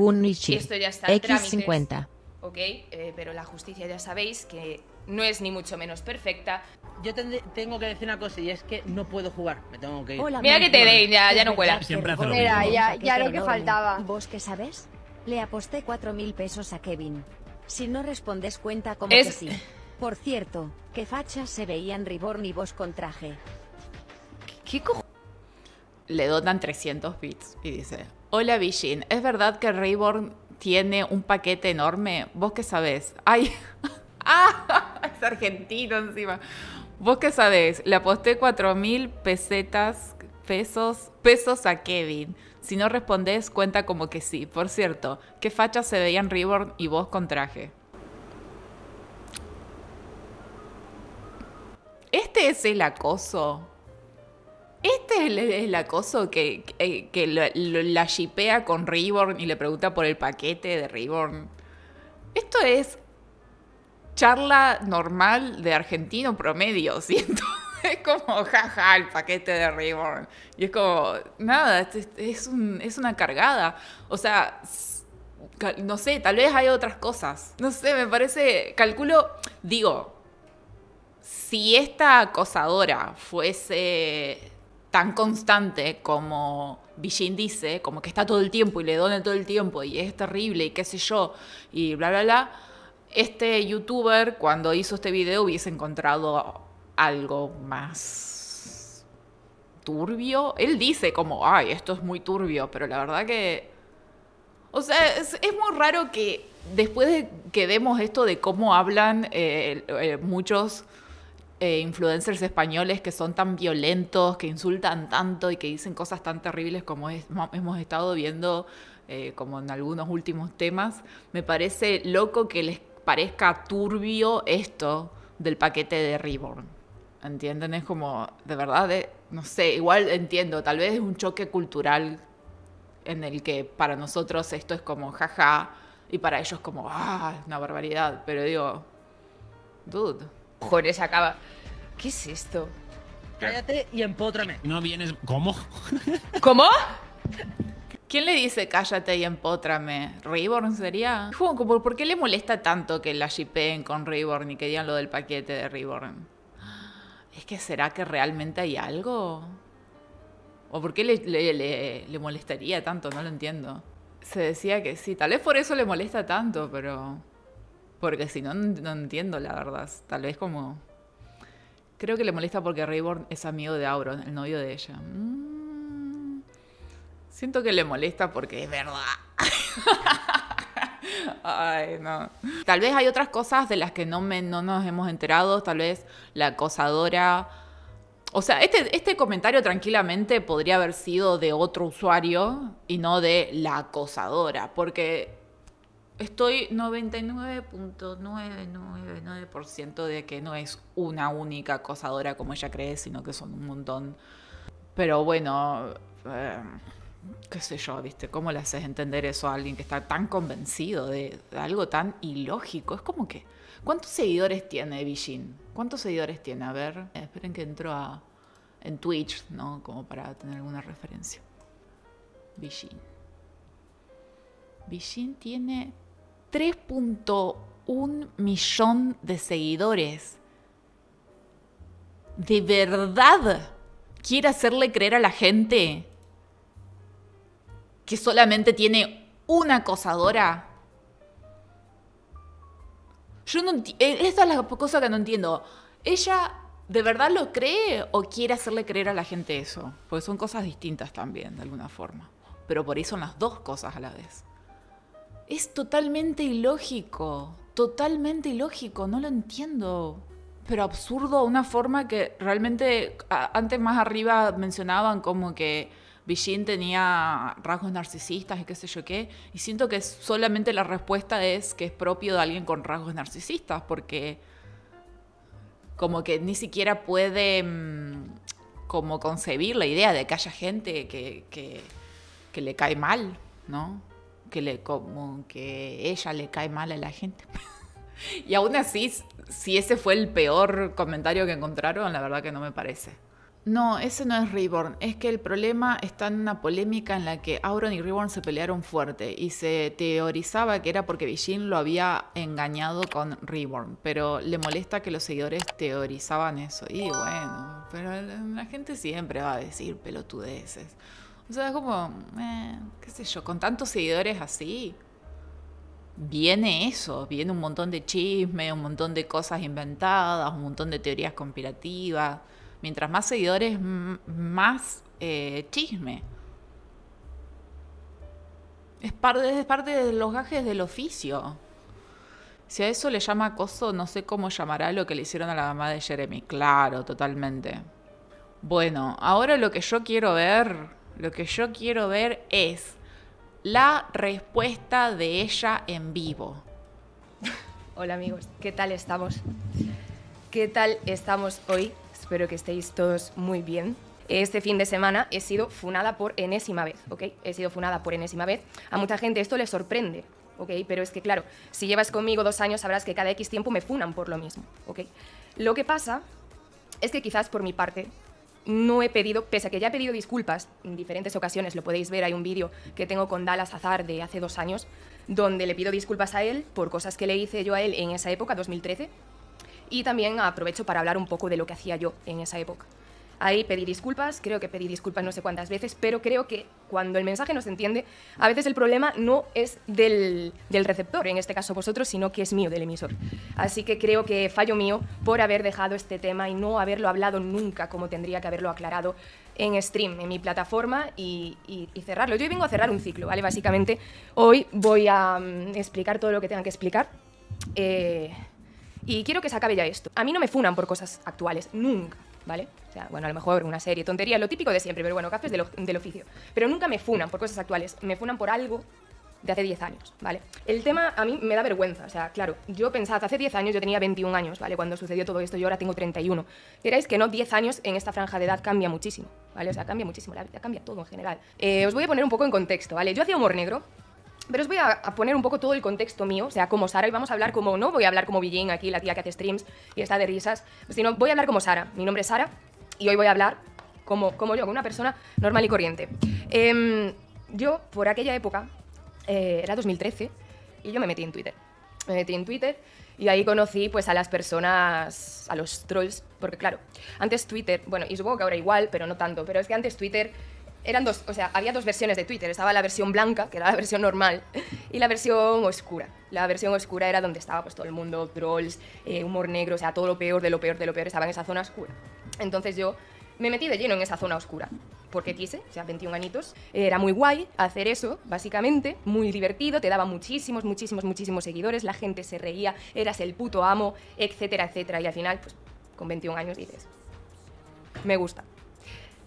Esto ya está en X50. Trámites, ok, eh, pero la justicia ya sabéis que no es ni mucho menos perfecta. Yo tengo que decir una cosa y es que no puedo jugar, me tengo que ir. Mira que te deis, ya, ya no cuela. Siempre hace lo mismo. ya, ya lo que faltaba. ¿Vos que sabes? Le aposté 4.000 pesos a Kevin. Si no respondes cuenta como es... que sí. Por cierto, ¿qué fachas se veían Reborn y vos con traje. ¿Qué, cojo? Le donan 300 bits y dice, hola Vigin, ¿es verdad que Reborn tiene un paquete enorme? ¿Vos que sabés? ¡Ay! ¡Ah! Es argentino encima. ¿Vos que sabés? Le aposté 4.000 pesetas, pesos, pesos a Kevin. Si no respondés, cuenta como que sí. Por cierto, ¿qué fachas se veían Reborn y vos con traje? ¿Este es el acoso? ¿Este es el, acoso que, la shipea con Reborn y le pregunta por el paquete de Reborn? Esto es charla normal de argentino promedio, siento. es como, jaja, el paquete de Reborn. Y es como, nada, este es, una cargada. O sea, no sé, tal vez hay otras cosas. No sé, me parece, calculo, digo, si esta acosadora fuese tan constante como Bijin dice, como que está todo el tiempo y le dona todo el tiempo y es terrible y qué sé yo, y bla, bla, bla, este youtuber cuando hizo este video hubiese encontrado algo más turbio. Él dice como, ay, esto es muy turbio, pero la verdad que... O sea, es, muy raro que después de que vemos esto de cómo hablan eh, eh, muchos eh, influencers españoles que son tan violentos, que insultan tanto y que dicen cosas tan terribles como hemos estado viendo como en algunos últimos temas, me parece loco que les parezca turbio esto del paquete de Reborn. ¿entienden? Es como, de verdad, eh, no sé, igual entiendo, tal vez es un choque cultural en el que para nosotros esto es como jaja y para ellos como, ah, es una barbaridad, pero digo, dude. Joder, acaba. ¿Qué es esto? Cállate y empótrame. No vienes. ¿Cómo? ¿Cómo? ¿Quién le dice cállate y empótrame? ¿Reborn sería? Como, ¿Por qué le molesta tanto que la shipeen con Reborn y que digan lo del paquete de Reborn? es que será que realmente hay algo? ¿O por qué le, molestaría tanto? No lo entiendo. Se decía que sí, tal vez por eso le molesta tanto, pero... Porque si no, no entiendo la verdad. Tal vez como... Creo que le molesta porque Rayborn es amigo de Auron, el novio de ella. Mm. Siento que le molesta porque es verdad. Ay, no. Tal vez hay otras cosas de las que no, nos hemos enterado, tal vez la acosadora... O sea, este, este comentario tranquilamente podría haber sido de otro usuario y no de la acosadora, porque estoy 99.999% de que no es una única acosadora como ella cree, sino que son un montón. Pero bueno... Eh, qué sé yo, ¿viste? ¿Cómo le haces entender eso a alguien que está tan convencido de, algo tan ilógico? Es como que, ¿cuántos seguidores tiene Bijin? ¿Cuántos seguidores tiene? A ver, eh, esperen que entro a, en Twitch, ¿no? Como para tener alguna referencia. Bijin. Bijin tiene 3.1 millón de seguidores. ¿De verdad quiere hacerle creer a la gente que solamente tiene una acosadora. Yo no eh, Esta es la cosa que no entiendo. ¿Ella de verdad lo cree o quiere hacerle creer a la gente eso? Porque son cosas distintas también, de alguna forma. Pero por ahí son las dos cosas a la vez. Es totalmente ilógico. Totalmente ilógico. No lo entiendo pero absurdo, una forma que realmente antes más arriba mencionaban como que Beijing tenía rasgos narcisistas y qué sé yo qué, y siento que solamente la respuesta es que es propio de alguien con rasgos narcisistas, porque como que ni siquiera puede mm, como concebir la idea de que haya gente que, que, que le cae mal, ¿no? Que, le, como que ella le cae mal a la gente. y aún así, si ese fue el peor comentario que encontraron, la verdad que no me parece. No, ese no es Reborn. Es que el problema está en una polémica en la que Auron y Reborn se pelearon fuerte y se teorizaba que era porque Vijin lo había engañado con Reborn, pero le molesta que los seguidores teorizaban eso. Y bueno, pero la gente siempre va a decir pelotudeces. O sea, es como, eh, qué sé yo, con tantos seguidores así, viene eso, viene un montón de chisme, un montón de cosas inventadas, un montón de teorías conspirativas. Mientras más seguidores, más eh, chisme. Es parte, es parte de los gajes del oficio. Si a eso le llama acoso, no sé cómo llamará lo que le hicieron a la mamá de Jeremy. Claro, totalmente. Bueno, ahora lo que yo quiero ver, lo que yo quiero ver es la respuesta de ella en vivo. Hola amigos, ¿qué tal estamos? ¿Qué tal estamos hoy? espero que estéis todos muy bien. Este fin de semana he sido funada por enésima vez, ¿ok? He sido funada por enésima vez. A mucha gente esto le sorprende, ¿ok? Pero es que, claro, si llevas conmigo dos años sabrás que cada X tiempo me funan por lo mismo, ¿ok? Lo que pasa es que quizás por mi parte no he pedido, pese a que ya he pedido disculpas en diferentes ocasiones, lo podéis ver, hay un vídeo que tengo con Dallas Azar de hace dos años, donde le pido disculpas a él por cosas que le hice yo a él en esa época, 2013, y también aprovecho para hablar un poco de lo que hacía yo en esa época. Ahí pedí disculpas, creo que pedí disculpas no sé cuántas veces, pero creo que cuando el mensaje no se entiende, a veces el problema no es del, receptor, en este caso vosotros, sino que es mío, del emisor. Así que creo que fallo mío por haber dejado este tema y no haberlo hablado nunca como tendría que haberlo aclarado en stream, en mi plataforma y, cerrarlo. Yo vengo a cerrar un ciclo, ¿vale? Básicamente, hoy voy a mm, explicar todo lo que tenga que explicar. Eh, y quiero que se acabe ya esto. A mí no me funan por cosas actuales, nunca, ¿vale? O sea, bueno, a lo mejor una serie, tontería, lo típico de siempre, pero bueno, cafés del, del oficio. Pero nunca me funan por cosas actuales, me funan por algo de hace 10 años, ¿vale? El tema a mí me da vergüenza, o sea, claro, yo pensaba, hace 10 años yo tenía 21 años, ¿vale? Cuando sucedió todo esto, yo ahora tengo 31. Queráis que no, 10 años en esta franja de edad cambia muchísimo, ¿vale? O sea, cambia muchísimo, la vida cambia todo en general. Eh, os voy a poner un poco en contexto, ¿vale? Yo hacía humor negro, pero os voy a, poner un poco todo el contexto mío, o sea, como Sara, y vamos a hablar como, no voy a hablar como Villín aquí, la tía que hace streams y está de risas, sino voy a hablar como Sara. Mi nombre es Sara y hoy voy a hablar como, como yo, como una persona normal y corriente. Em, yo, por aquella época, eh, era 2013, y yo me metí en Twitter. Me metí en Twitter y ahí conocí pues a las personas, a los trolls, porque claro, antes Twitter, bueno, y supongo que ahora igual, pero no tanto, pero es que antes Twitter eran dos, o sea, había dos versiones de Twitter. Estaba la versión blanca, que era la versión normal, y la versión oscura. La versión oscura era donde estaba pues todo el mundo, trolls, eh, humor negro, o sea, todo lo peor de lo peor de lo peor estaba en esa zona oscura. Entonces yo me metí de lleno en esa zona oscura, porque quise, o sea, 21 añitos. Era muy guay hacer eso, básicamente, muy divertido, te daba muchísimos, muchísimos, muchísimos seguidores, la gente se reía, eras el puto amo, etcétera, etcétera. Y al final, pues con 21 años dices, me gusta.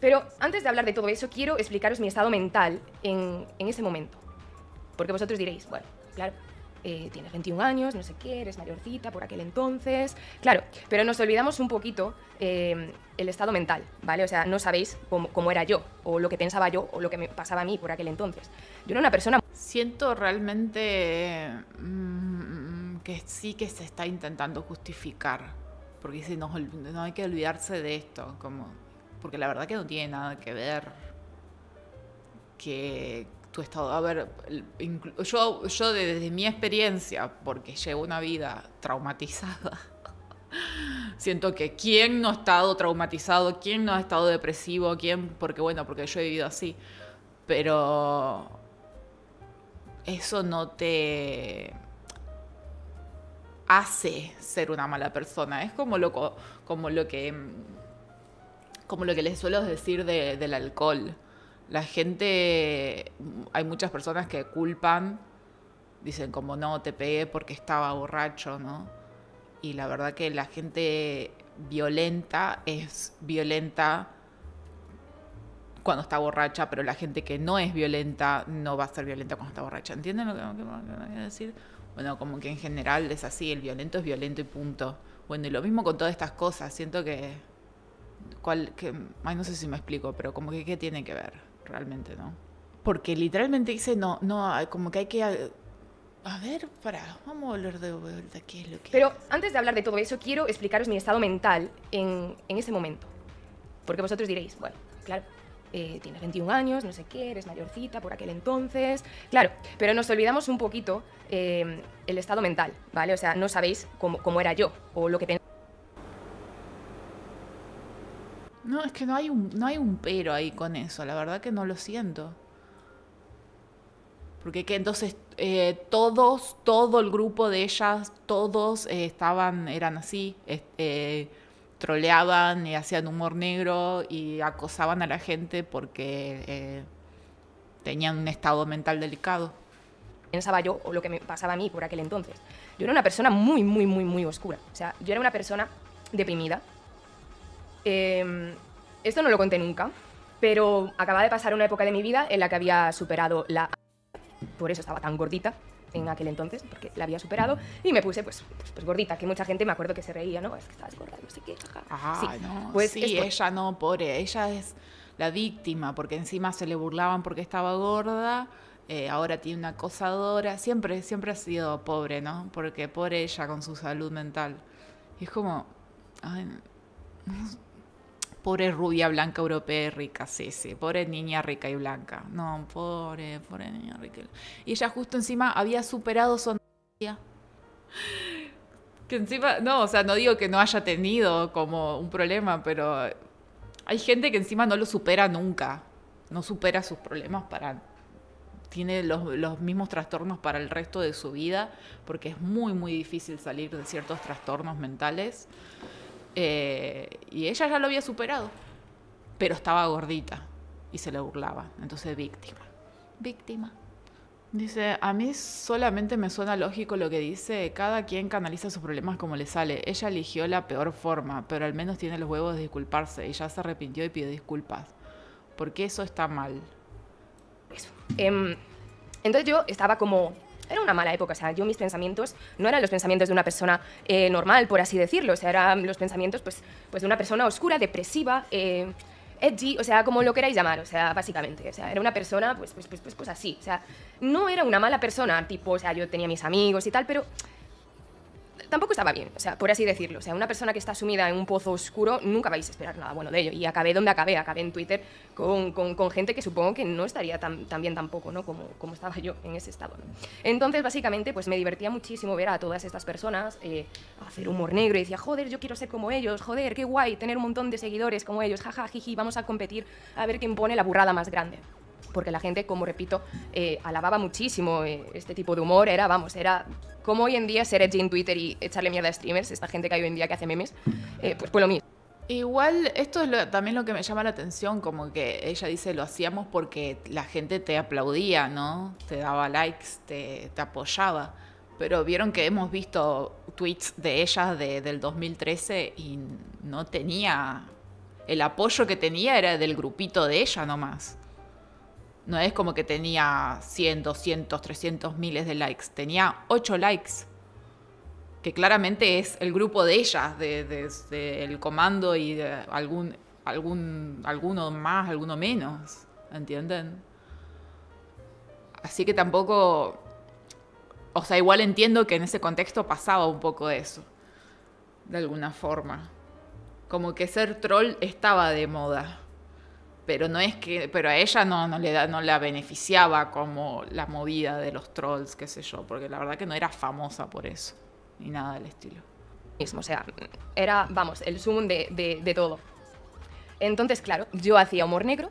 Pero antes de hablar de todo eso, quiero explicaros mi estado mental en, en ese momento. Porque vosotros diréis, bueno, claro, eh, tienes 21 años, no sé qué, eres mayorcita por aquel entonces. Claro, pero nos olvidamos un poquito eh, el estado mental, ¿vale? O sea, no sabéis cómo, era yo, o lo que pensaba yo, o lo que me pasaba a mí por aquel entonces. Yo era una persona. Siento realmente mm, que sí que se está intentando justificar, porque si no, no hay que olvidarse de esto, como porque la verdad que no tiene nada que ver que tu estado. A ver, yo, yo desde mi experiencia, porque llevo una vida traumatizada, siento que quién no ha estado traumatizado, quién no ha estado depresivo, quién, porque bueno, porque yo he vivido así, pero eso no te hace ser una mala persona. Es como lo, como lo que como lo que les suelo decir del alcohol. La gente, hay muchas personas que culpan, dicen como no, te pegué porque estaba borracho, ¿no? Y la verdad que la gente violenta es violenta cuando está borracha, pero la gente que no es violenta no va a ser violenta cuando está borracha. ¿Entienden lo que, me decir? Bueno, como que en general es así, el violento es violento y punto. Bueno, y lo mismo con todas estas cosas, siento que que, ay, no sé si me explico, pero como que qué tiene que ver realmente, ¿no? Porque literalmente dice, no, no, como que hay que a ver, para, vamos a hablar de qué es lo que... Pero antes de hablar de todo eso, quiero explicaros mi estado mental en, en ese momento. Porque vosotros diréis, bueno, claro, eh, tienes 21 años, no sé qué, eres mayorcita por aquel entonces. Claro, pero nos olvidamos un poquito eh, el estado mental, ¿vale? O sea, no sabéis cómo, cómo era yo o lo que tenía. No, es que no hay un, no hay un pero ahí con eso, la verdad que no lo siento. Porque que entonces eh, todos, todo el grupo de ellas, todos eh, estaban, eran así, eh, troleaban y hacían humor negro y acosaban a la gente porque tenían un estado mental delicado. Pensaba yo o lo que me pasaba a mí por aquel entonces. Yo era una persona muy, muy, muy, muy oscura. O sea, yo era una persona deprimida, Em, esto no lo conté nunca, pero acababa de pasar una época de mi vida en la que había superado la... Por eso estaba tan gordita en aquel entonces, porque la había superado, y me puse pues, pues, pues gordita, que mucha gente me acuerdo que se reía, ¿no? Es que estabas gorda, no sé qué, Ah, sí, no, pues sí, ella no, pobre, ella es la víctima, porque encima se le burlaban porque estaba gorda, eh, ahora tiene una acosadora, siempre, siempre ha sido pobre, ¿no? Porque pobre ella con su salud mental. Y es como, ay, pobre rubia blanca europea y rica, sí, sí, pobre niña rica y blanca. No, pobre, pobre niña rica. Y ella justo encima había superado su Que encima, no, o sea, no digo que no haya tenido como un problema, pero hay gente que encima no lo supera nunca. No supera sus problemas para tiene los, los, mismos trastornos para el resto de su vida, porque es muy, muy difícil salir de ciertos trastornos mentales. Eh, y ella ya lo había superado, pero estaba gordita y se le burlaba. Entonces, víctima. Víctima. Dice, a mí solamente me suena lógico lo que dice, cada quien canaliza sus problemas como le sale. Ella eligió la peor forma, pero al menos tiene los huevos de disculparse. Y ya se arrepintió y pidió disculpas. Porque eso está mal. Eso. Em, entonces yo estaba como era una mala época. O sea, yo mis pensamientos no eran los pensamientos de una persona eh, normal, por así decirlo. O sea, eran los pensamientos pues, pues de una persona oscura, depresiva, eh, edgy, o sea, como lo queráis llamar, o sea, básicamente. O sea, era una persona pues, pues, pues, pues, pues así. O sea, no era una mala persona, tipo, o sea, yo tenía mis amigos y tal, pero tampoco estaba bien, o sea, por así decirlo. O sea, una persona que está sumida en un pozo oscuro nunca vais a esperar nada bueno de ello. Y acabé donde acabé, acabé en Twitter con, gente que supongo que no estaría tan, bien tampoco, ¿no? Como, como estaba yo en ese estado, Entonces, básicamente, pues me divertía muchísimo ver a todas estas personas eh, hacer humor negro y decía, joder, yo quiero ser como ellos, joder, qué guay, tener un montón de seguidores como ellos, jaja, jiji, vamos a competir a ver quién pone la burrada más grande porque la gente, como repito, eh, alababa muchísimo eh, este tipo de humor, era, vamos, era como hoy en día ser edgy en Twitter y echarle mierda a streamers, esta gente que hay hoy en día que hace memes, eh, pues fue lo mismo. Igual, esto es también lo que me llama la atención, como que ella dice, lo hacíamos porque la gente te aplaudía, ¿no? Te daba likes, te, apoyaba. Pero vieron que hemos visto tweets de ella del 2013 y no tenía... El apoyo que tenía era del grupito de ella nomás. No es como que tenía 100, 200, 300 miles de likes. Tenía 8 likes. Que claramente es el grupo de ellas, del el comando y de algún, algún, alguno más, alguno menos. ¿Entienden? Así que tampoco. O sea, igual entiendo que en ese contexto pasaba un poco eso. De alguna forma. Como que ser troll estaba de moda pero no es que pero a ella no no le da no la beneficiaba como la movida de los trolls qué sé yo porque la verdad que no era famosa por eso ni nada del estilo mismo o sea era vamos el zoom de todo entonces claro yo hacía humor negro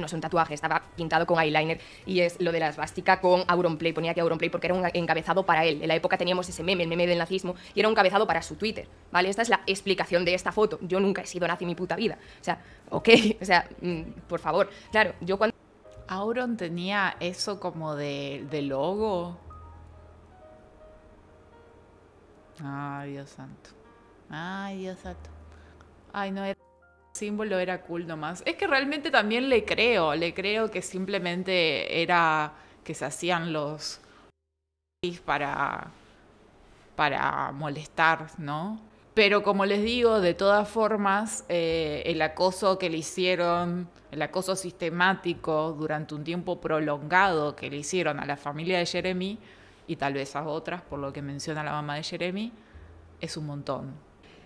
no es un tatuaje, estaba pintado con eyeliner y es lo de la esvástica con auron play ponía que Auronplay porque era un encabezado para él. En la época teníamos ese meme, el meme del nazismo, y era un encabezado para su Twitter, ¿vale? Esta es la explicación de esta foto. Yo nunca he sido nazi en mi puta vida. O sea, ok, o sea, mm, por favor. Claro, yo cuando... Auron tenía eso como de, de logo. Ay, Dios santo. Ay, Dios santo. Ay, no era símbolo era cool nomás. Es que realmente también le creo, le creo que simplemente era que se hacían los para para molestar, ¿no? Pero como les digo, de todas formas, eh, el acoso que le hicieron, el acoso sistemático durante un tiempo prolongado que le hicieron a la familia de Jeremy y tal vez a otras, por lo que menciona la mamá de Jeremy, es un montón.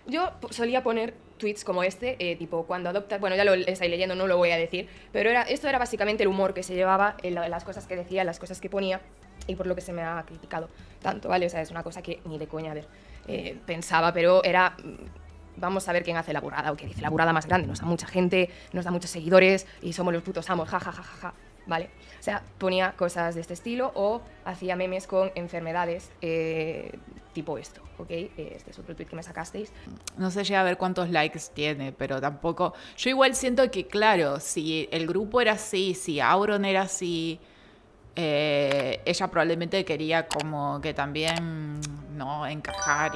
Yo solía poner tweets como este, eh, tipo cuando adopta bueno, ya lo estáis leyendo, no lo voy a decir, pero era, esto era básicamente el humor que se llevaba, en las cosas que decía, las cosas que ponía y por lo que se me ha criticado tanto, ¿vale? O sea, es una cosa que ni de coña, ver, eh, pensaba, pero era mm, vamos a ver quién hace la burrada o qué dice la burrada más grande. Nos da mucha gente, nos da muchos seguidores y somos los putos amos, jajajajaja ja, ja, ja, ja. ¿vale? O sea, ponía cosas de este estilo o hacía memes con enfermedades eh, tipo esto, ¿ok? Eh, este es otro tweet que me sacasteis. No sé si a ver cuántos likes tiene, pero tampoco... Yo igual siento que, claro, si el grupo era así, si Auron era así, eh, ella probablemente quería como que también, ¿no? Encajar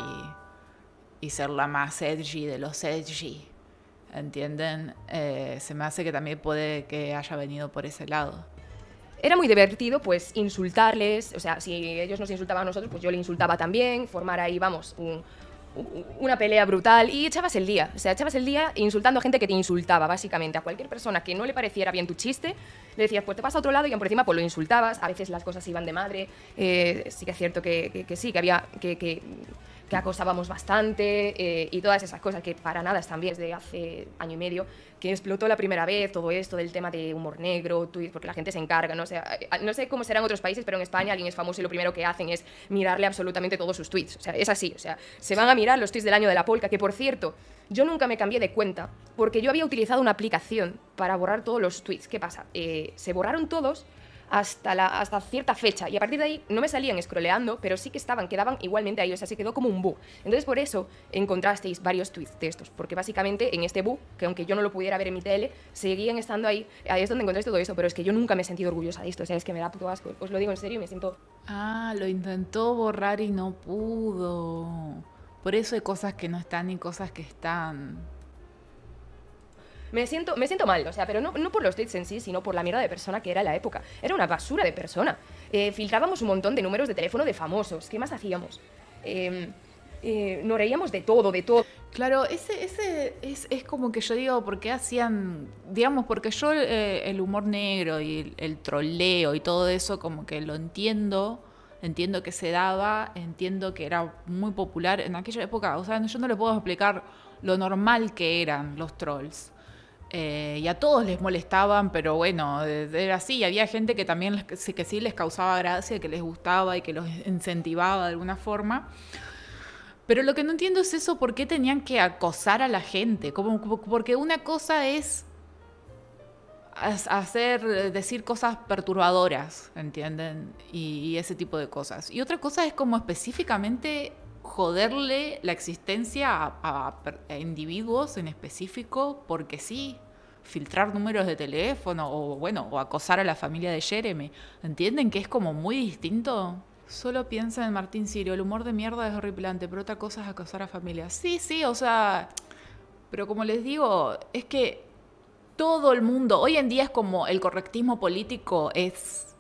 y, y ser la más edgy de los edgy. ¿entienden? Eh, se me hace que también puede que haya venido por ese lado. Era muy divertido, pues, insultarles, o sea, si ellos nos insultaban a nosotros, pues yo le insultaba también, formar ahí, vamos, una pelea brutal y echabas el día, o sea, echabas el día insultando a gente que te insultaba, básicamente, a cualquier persona que no le pareciera bien tu chiste, le decías, pues te vas a otro lado y por encima, pues lo insultabas, a veces las cosas iban de madre, eh, sí que es cierto que, que sí, que había, que que acosábamos bastante eh, y todas esas cosas que para nada están bien desde hace año y medio, que explotó la primera vez todo esto del tema de humor negro, tweets, porque la gente se encarga, no sé, eh, ah, no sé cómo serán otros países, pero en España alguien es famoso y lo primero que hacen es mirarle absolutamente todos sus tweets, o sea, es así, o sea, se van a mirar los tweets del año de la polca, que por cierto, yo nunca me cambié de cuenta porque yo había utilizado una aplicación para borrar todos los tweets, ¿qué pasa? Eh, se borraron todos hasta, la, hasta cierta fecha. Y a partir de ahí no me salían escroleando pero sí que estaban, quedaban igualmente ahí. O sea, se quedó como un bug. Entonces, por eso encontrasteis varios tweets de estos, porque básicamente en este bug, que aunque yo no lo pudiera ver en mi tele, seguían estando ahí. Ahí es donde encontráis todo eso, pero es que yo nunca me he sentido orgullosa de esto. O sea, es que me da puto asco. Os lo digo en serio y me siento. Ah, lo intentó borrar y no pudo. Por eso hay cosas que no están y cosas que están. Me siento, me siento mal, o sea, pero no, no por los tweets en sí, sino por la mierda de persona que era la época. Era una basura de persona. Eh, filtrábamos un montón de números de teléfono de famosos. ¿Qué más hacíamos? Em, eh, nos reíamos de todo, de todo. Claro, ese, ese es, es, como que yo digo, porque hacían, digamos, porque yo eh, el humor negro y el, el, troleo y todo eso, como que lo entiendo, entiendo que se daba, entiendo que era muy popular en aquella época, o sea, yo no le puedo explicar lo normal que eran los trolls. Eh, y a todos les molestaban, pero bueno, era así. Había gente que también que sí les causaba gracia, que les gustaba y que los incentivaba de alguna forma. Pero lo que no entiendo es eso, ¿por qué tenían que acosar a la gente? Como, porque una cosa es hacer, eh, decir cosas perturbadoras, ¿entienden? Y, ese tipo de cosas. Y otra cosa es como específicamente joderle la existencia a individuos en específico porque sí filtrar números de teléfono o, bueno, o acosar a la familia de Jeremy. ¿Entienden que es como muy distinto? Solo piensa en Martín Sirio, el humor de mierda es horripilante, pero otra cosa es acosar a familia. Sí, sí, o sea, pero como les digo, es que todo el mundo, hoy en día es como el correctismo político es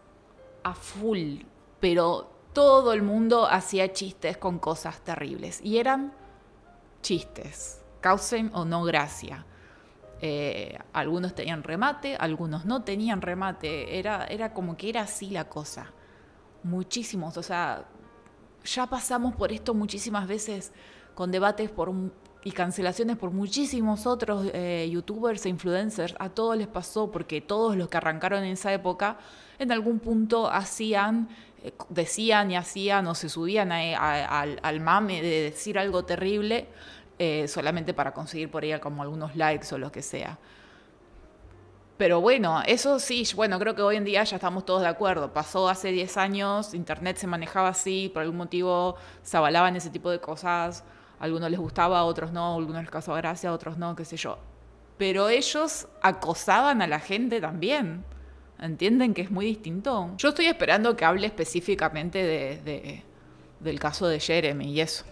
a full, pero todo el mundo hacía chistes con cosas terribles y eran chistes, causen o no gracia. Eh, algunos tenían remate, algunos no tenían remate. Era, era como que era así la cosa. Muchísimos, o sea, ya pasamos por esto muchísimas veces con debates por, y cancelaciones por muchísimos otros eh, youtubers e influencers. A todos les pasó porque todos los que arrancaron en esa época en algún punto hacían, eh, decían y hacían o se subían al mame de decir algo terrible eh, solamente para conseguir por ella como algunos likes o lo que sea. Pero bueno, eso sí, bueno, creo que hoy en día ya estamos todos de acuerdo. Pasó hace 10 años, Internet se manejaba así, por algún motivo se avalaban ese tipo de cosas. algunos les gustaba, otros no, algunos les causaba gracia, otros no, qué sé yo. Pero ellos acosaban a la gente también. ¿Entienden que es muy distinto? Yo estoy esperando que hable específicamente del caso de Jeremy y eso,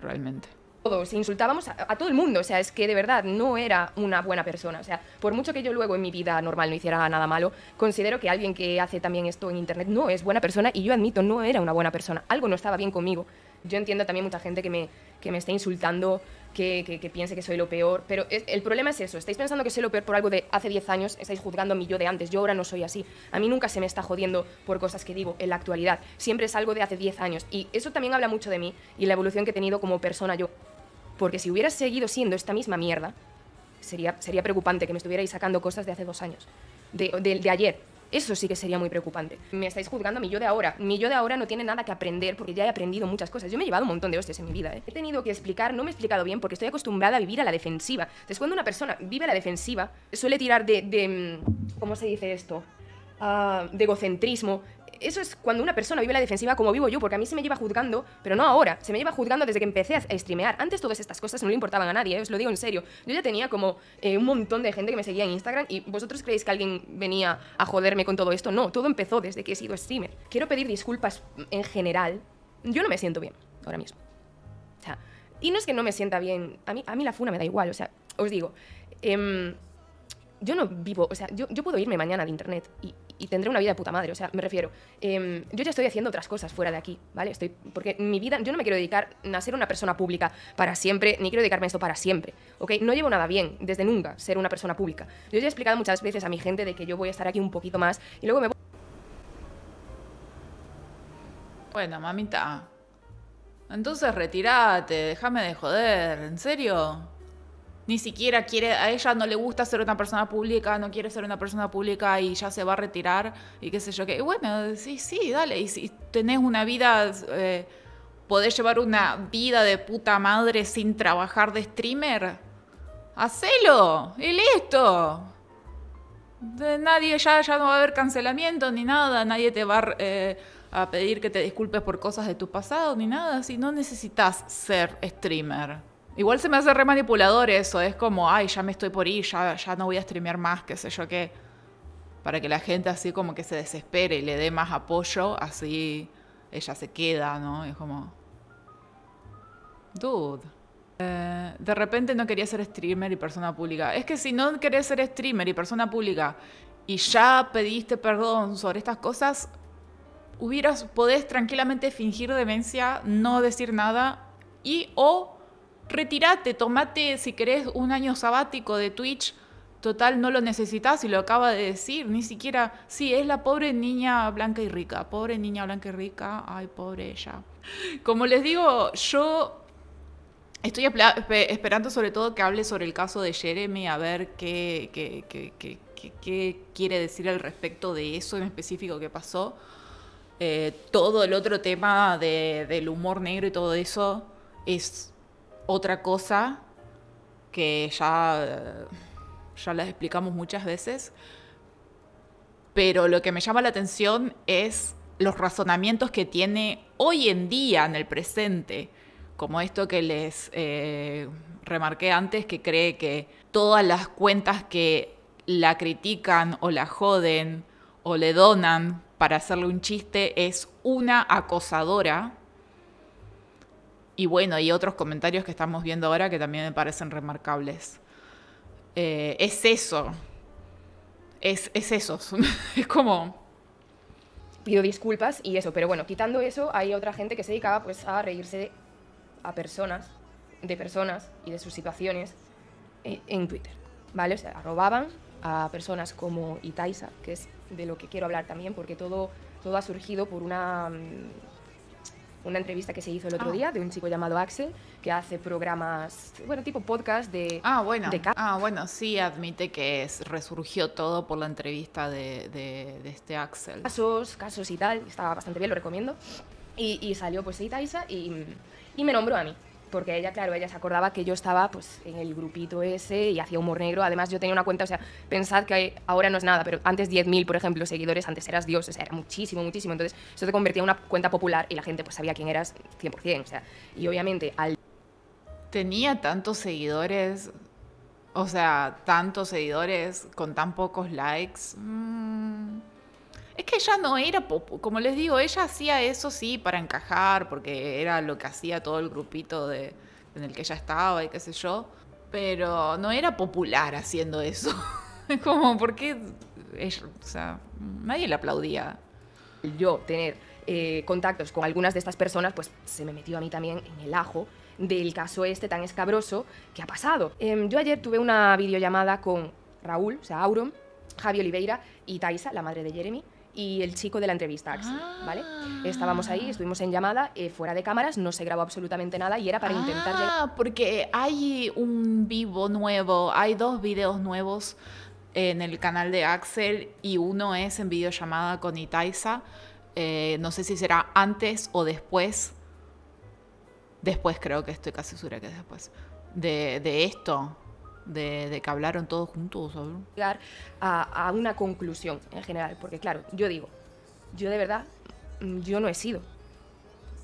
realmente todos, insultábamos a, todo el mundo, o sea, es que de verdad no era una buena persona, o sea, por mucho que yo luego en mi vida normal no hiciera nada malo, considero que alguien que hace también esto en Internet no es buena persona y yo admito, no era una buena persona, algo no estaba bien conmigo. Yo entiendo también mucha gente que me, que me esté insultando, que, que, piense que soy lo peor, pero el problema es eso, estáis pensando que soy lo peor por algo de hace 10 años, estáis juzgando a mí yo de antes, yo ahora no soy así, a mí nunca se me está jodiendo por cosas que digo en la actualidad, siempre es algo de hace 10 años y eso también habla mucho de mí y la evolución que he tenido como persona yo. Porque si hubiera seguido siendo esta misma mierda, sería, sería preocupante que me estuvierais sacando cosas de hace dos años, de, de, ayer. Eso sí que sería muy preocupante. Me estáis juzgando a mi yo de ahora. Mi yo de ahora no tiene nada que aprender porque ya he aprendido muchas cosas. Yo me he llevado un montón de hostias en mi vida. ¿eh? He tenido que explicar, no me he explicado bien porque estoy acostumbrada a vivir a la defensiva. Entonces, cuando una persona vive a la defensiva, suele tirar de, de mm, ¿Cómo se dice esto? Ah, de egocentrismo, eso es cuando una persona vive la defensiva como vivo yo, porque a mí se me lleva juzgando, pero no ahora, se me lleva juzgando desde que empecé a streamear. Antes todas estas cosas no le importaban a nadie, ¿eh? os lo digo en serio. Yo ya tenía como eh, un montón de gente que me seguía en Instagram y vosotros creéis que alguien venía a joderme con todo esto. No, todo empezó desde que he sido streamer. Quiero pedir disculpas en general. Yo no me siento bien ahora mismo. O sea, y no es que no me sienta bien, a mí, a mí la funa me da igual, o sea, os digo, em, yo no vivo, o sea, yo, yo puedo irme mañana de internet y y tendré una vida de puta madre. O sea, me refiero, em, yo ya estoy haciendo otras cosas fuera de aquí, ¿vale? Estoy, porque mi vida, yo no me quiero dedicar a ser una persona pública para siempre, ni quiero dedicarme a esto para siempre, ¿ok? No llevo nada bien, desde nunca, ser una persona pública. Yo ya he explicado muchas veces a mi gente de que yo voy a estar aquí un poquito más y luego me voy... Bueno, mamita. Entonces retírate, déjame de joder, ¿en serio? ni siquiera quiere, a ella no le gusta ser una persona pública, no quiere ser una persona pública y ya se va a retirar y qué sé yo, que bueno, sí, sí, dale, y si tenés una vida, eh, podés llevar una vida de puta madre sin trabajar de streamer, hacelo y listo. De nadie ya, ya no va a haber cancelamiento ni nada, nadie te va eh, a pedir que te disculpes por cosas de tu pasado ni nada, si no necesitas ser streamer. Igual se me hace re manipulador eso, es como, ay, ya me estoy por ir, ya, ya no voy a streamear más, qué sé yo qué. Para que la gente así como que se desespere y le dé más apoyo, así ella se queda, ¿no? Es como... Dude. Eh, de repente no quería ser streamer y persona pública. Es que si no querés ser streamer y persona pública y ya pediste perdón sobre estas cosas, hubieras, podés tranquilamente fingir demencia, no decir nada y o retirate, tomate si querés un año sabático de Twitch. Total, no lo necesitas y lo acaba de decir. Ni siquiera. Sí, es la pobre niña blanca y rica. Pobre niña blanca y rica. Ay, pobre ella. Como les digo, yo estoy esperando sobre todo que hable sobre el caso de Jeremy, a ver qué, qué, quiere decir al respecto de eso en específico que pasó. Eh, todo el otro tema del humor negro y todo eso es otra cosa que ya, ya las explicamos muchas veces, pero lo que me llama la atención es los razonamientos que tiene hoy en día en el presente, como esto que les eh, remarqué antes, que cree que todas las cuentas que la critican o la joden o le donan para hacerle un chiste es una acosadora y bueno, hay otros comentarios que estamos viendo ahora que también me parecen remarcables. Eh, es eso. Es, es eso. es como pido disculpas y eso, pero bueno, quitando eso, hay otra gente que se dedicaba pues a reírse a personas, de personas y de sus situaciones eh, en, Twitter, ¿vale? O sea, robaban a personas como Itaiza, que es de lo que quiero hablar también, porque todo, todo ha surgido por una mm, una entrevista que se hizo el otro ah. día de un chico llamado Axel que hace programas, bueno, tipo podcast de... Ah, bueno. ah, bueno, sí, admite que es, resurgió todo por la entrevista de, de, este Axel. Casos, casos y tal, estaba bastante bien, lo recomiendo. Y, y salió pues sí Isa y, y me nombró a mí porque ella, claro, ella se acordaba que yo estaba pues en el grupito ese y hacía humor negro. Además, yo tenía una cuenta, o sea, pensad que ahora no es nada, pero antes 10.000, por ejemplo, seguidores, antes eras Dios, o sea, era muchísimo, muchísimo. Entonces, eso te convertía en una cuenta popular y la gente pues sabía quién eras 100%, o sea, y obviamente al... Tenía tantos seguidores, o sea, tantos seguidores con tan pocos likes. Mm, es que ella no era, como les digo, ella hacía eso sí para encajar, porque era lo que hacía todo el grupito de, en el que ella estaba y qué sé yo, pero no era popular haciendo eso. como, ¿por qué? nadie le aplaudía. Yo tener eh, contactos con algunas de estas personas, pues se me metió a mí también en el ajo del caso este tan escabroso que ha pasado. Em, yo ayer tuve una videollamada con Raúl, o sea, Auron, Javi Oliveira y Taisa, la madre de Jeremy, y el chico de la entrevista, Axel, ah. ¿vale? Estábamos ahí, estuvimos en llamada, eh, fuera de cámaras, no se grabó absolutamente nada y era para intentar ah, llegar... porque hay un vivo nuevo, hay dos videos nuevos en el canal de Axel y uno es en videollamada con Itaiza. Eh, no sé si será antes o después. Después creo que estoy casi segura que es después. de esto de, que hablaron todos juntos. ¿sabes? Llegar a, una conclusión en general, porque claro, yo digo, yo de verdad, mm, yo no he sido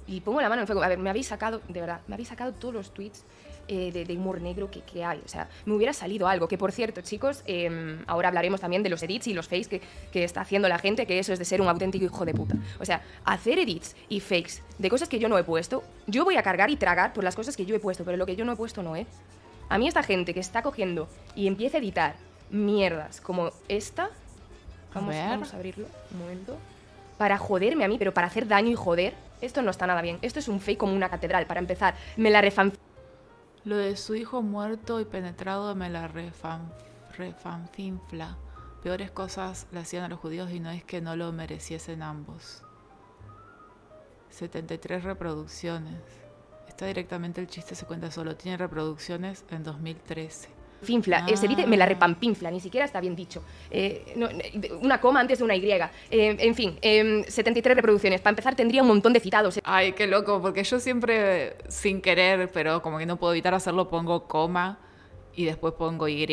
y pongo la mano en fuego. A ver, me habéis sacado, de verdad, me habéis sacado todos los tweets eh, de, humor negro que, que, hay. O sea, me hubiera salido algo. Que por cierto, chicos, em, ahora hablaremos también de los edits y los fakes que, está haciendo la gente, que eso es de ser un auténtico hijo de puta. O sea, hacer edits y fakes de cosas que yo no he puesto, yo voy a cargar y tragar por las cosas que yo he puesto, pero lo que yo no he puesto no, es. A mí esta gente que está cogiendo y empieza a editar mierdas como esta, vamos a, vamos a abrirlo un momento, para joderme a mí, pero para hacer daño y joder, esto no está nada bien. Esto es un fake como una catedral, para empezar. Me la refan... Lo de su hijo muerto y penetrado me la refan... refanfinfla. Peores cosas le hacían a los judíos y no es que no lo mereciesen ambos. 73 reproducciones directamente el chiste, se cuenta solo. Tiene reproducciones en 2013. Finfla, ah. me la ah. repampinfla, ni siquiera está bien dicho. Eh, eh, una coma antes de una Y. Eh, en fin, 73 reproducciones. Para empezar, tendría un montón de citados. Ay, qué loco, porque yo siempre, sin querer, pero como que no puedo evitar hacerlo, pongo coma y después pongo Y.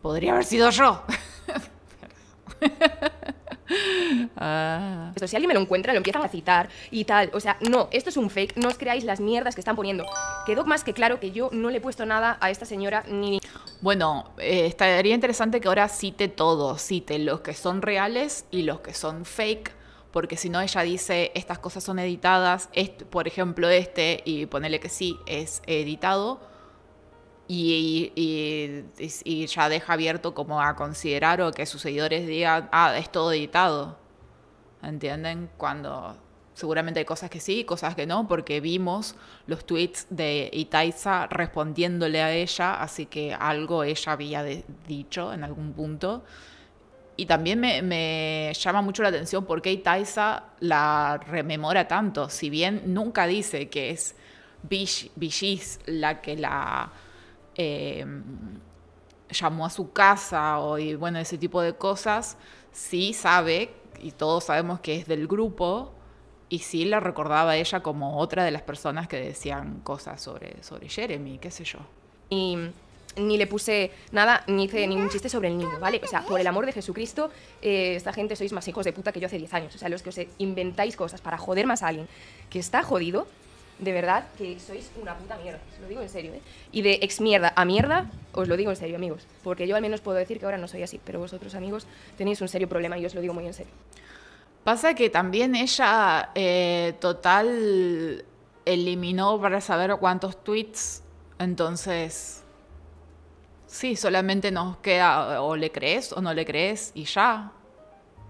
Podría haber sido yo. Ah. si alguien me lo encuentra, lo empiezan a citar y tal. O sea, no, esto es un fake. No os creáis las mierdas que están poniendo. Quedó más que claro que yo no le he puesto nada a esta señora ni... Bueno, eh, estaría interesante que ahora cite todo. Cite los que son reales y los que son fake. Porque si no, ella dice, estas cosas son editadas. por ejemplo, este, y ponerle que sí, es editado y, y, ya deja abierto como a considerar o que sus seguidores digan, ah, es todo editado. ¿Entienden? Cuando seguramente hay cosas que sí y cosas que no, porque vimos los tweets de Itaiza respondiéndole a ella, así que algo ella había dicho en algún punto. Y también me, llama mucho la atención por qué Itaiza la rememora tanto, si bien nunca dice que es Bish, la que la Em, llamó a su casa o y, bueno, ese tipo de cosas, sí sabe, y todos sabemos que es del grupo, y sí la recordaba ella como otra de las personas que decían cosas sobre, sobre Jeremy, qué sé yo. Y ni le puse nada, ni hice ningún chiste sobre el niño, ¿vale? O sea, por el amor de Jesucristo, eh, esta gente sois más hijos de puta que yo hace 10 años. O sea, los que os inventáis cosas para joder más a alguien que está jodido, de verdad que sois una puta mierda, os lo digo en serio, ¿eh? Y de ex mierda a mierda, os lo digo en serio, amigos. Porque yo al menos puedo decir que ahora no soy así, pero vosotros, amigos, tenéis un serio problema y os lo digo muy en serio. Pasa que también ella, eh, total, eliminó para saber cuántos tweets, entonces. Sí, solamente nos queda o le crees o no le crees y ya.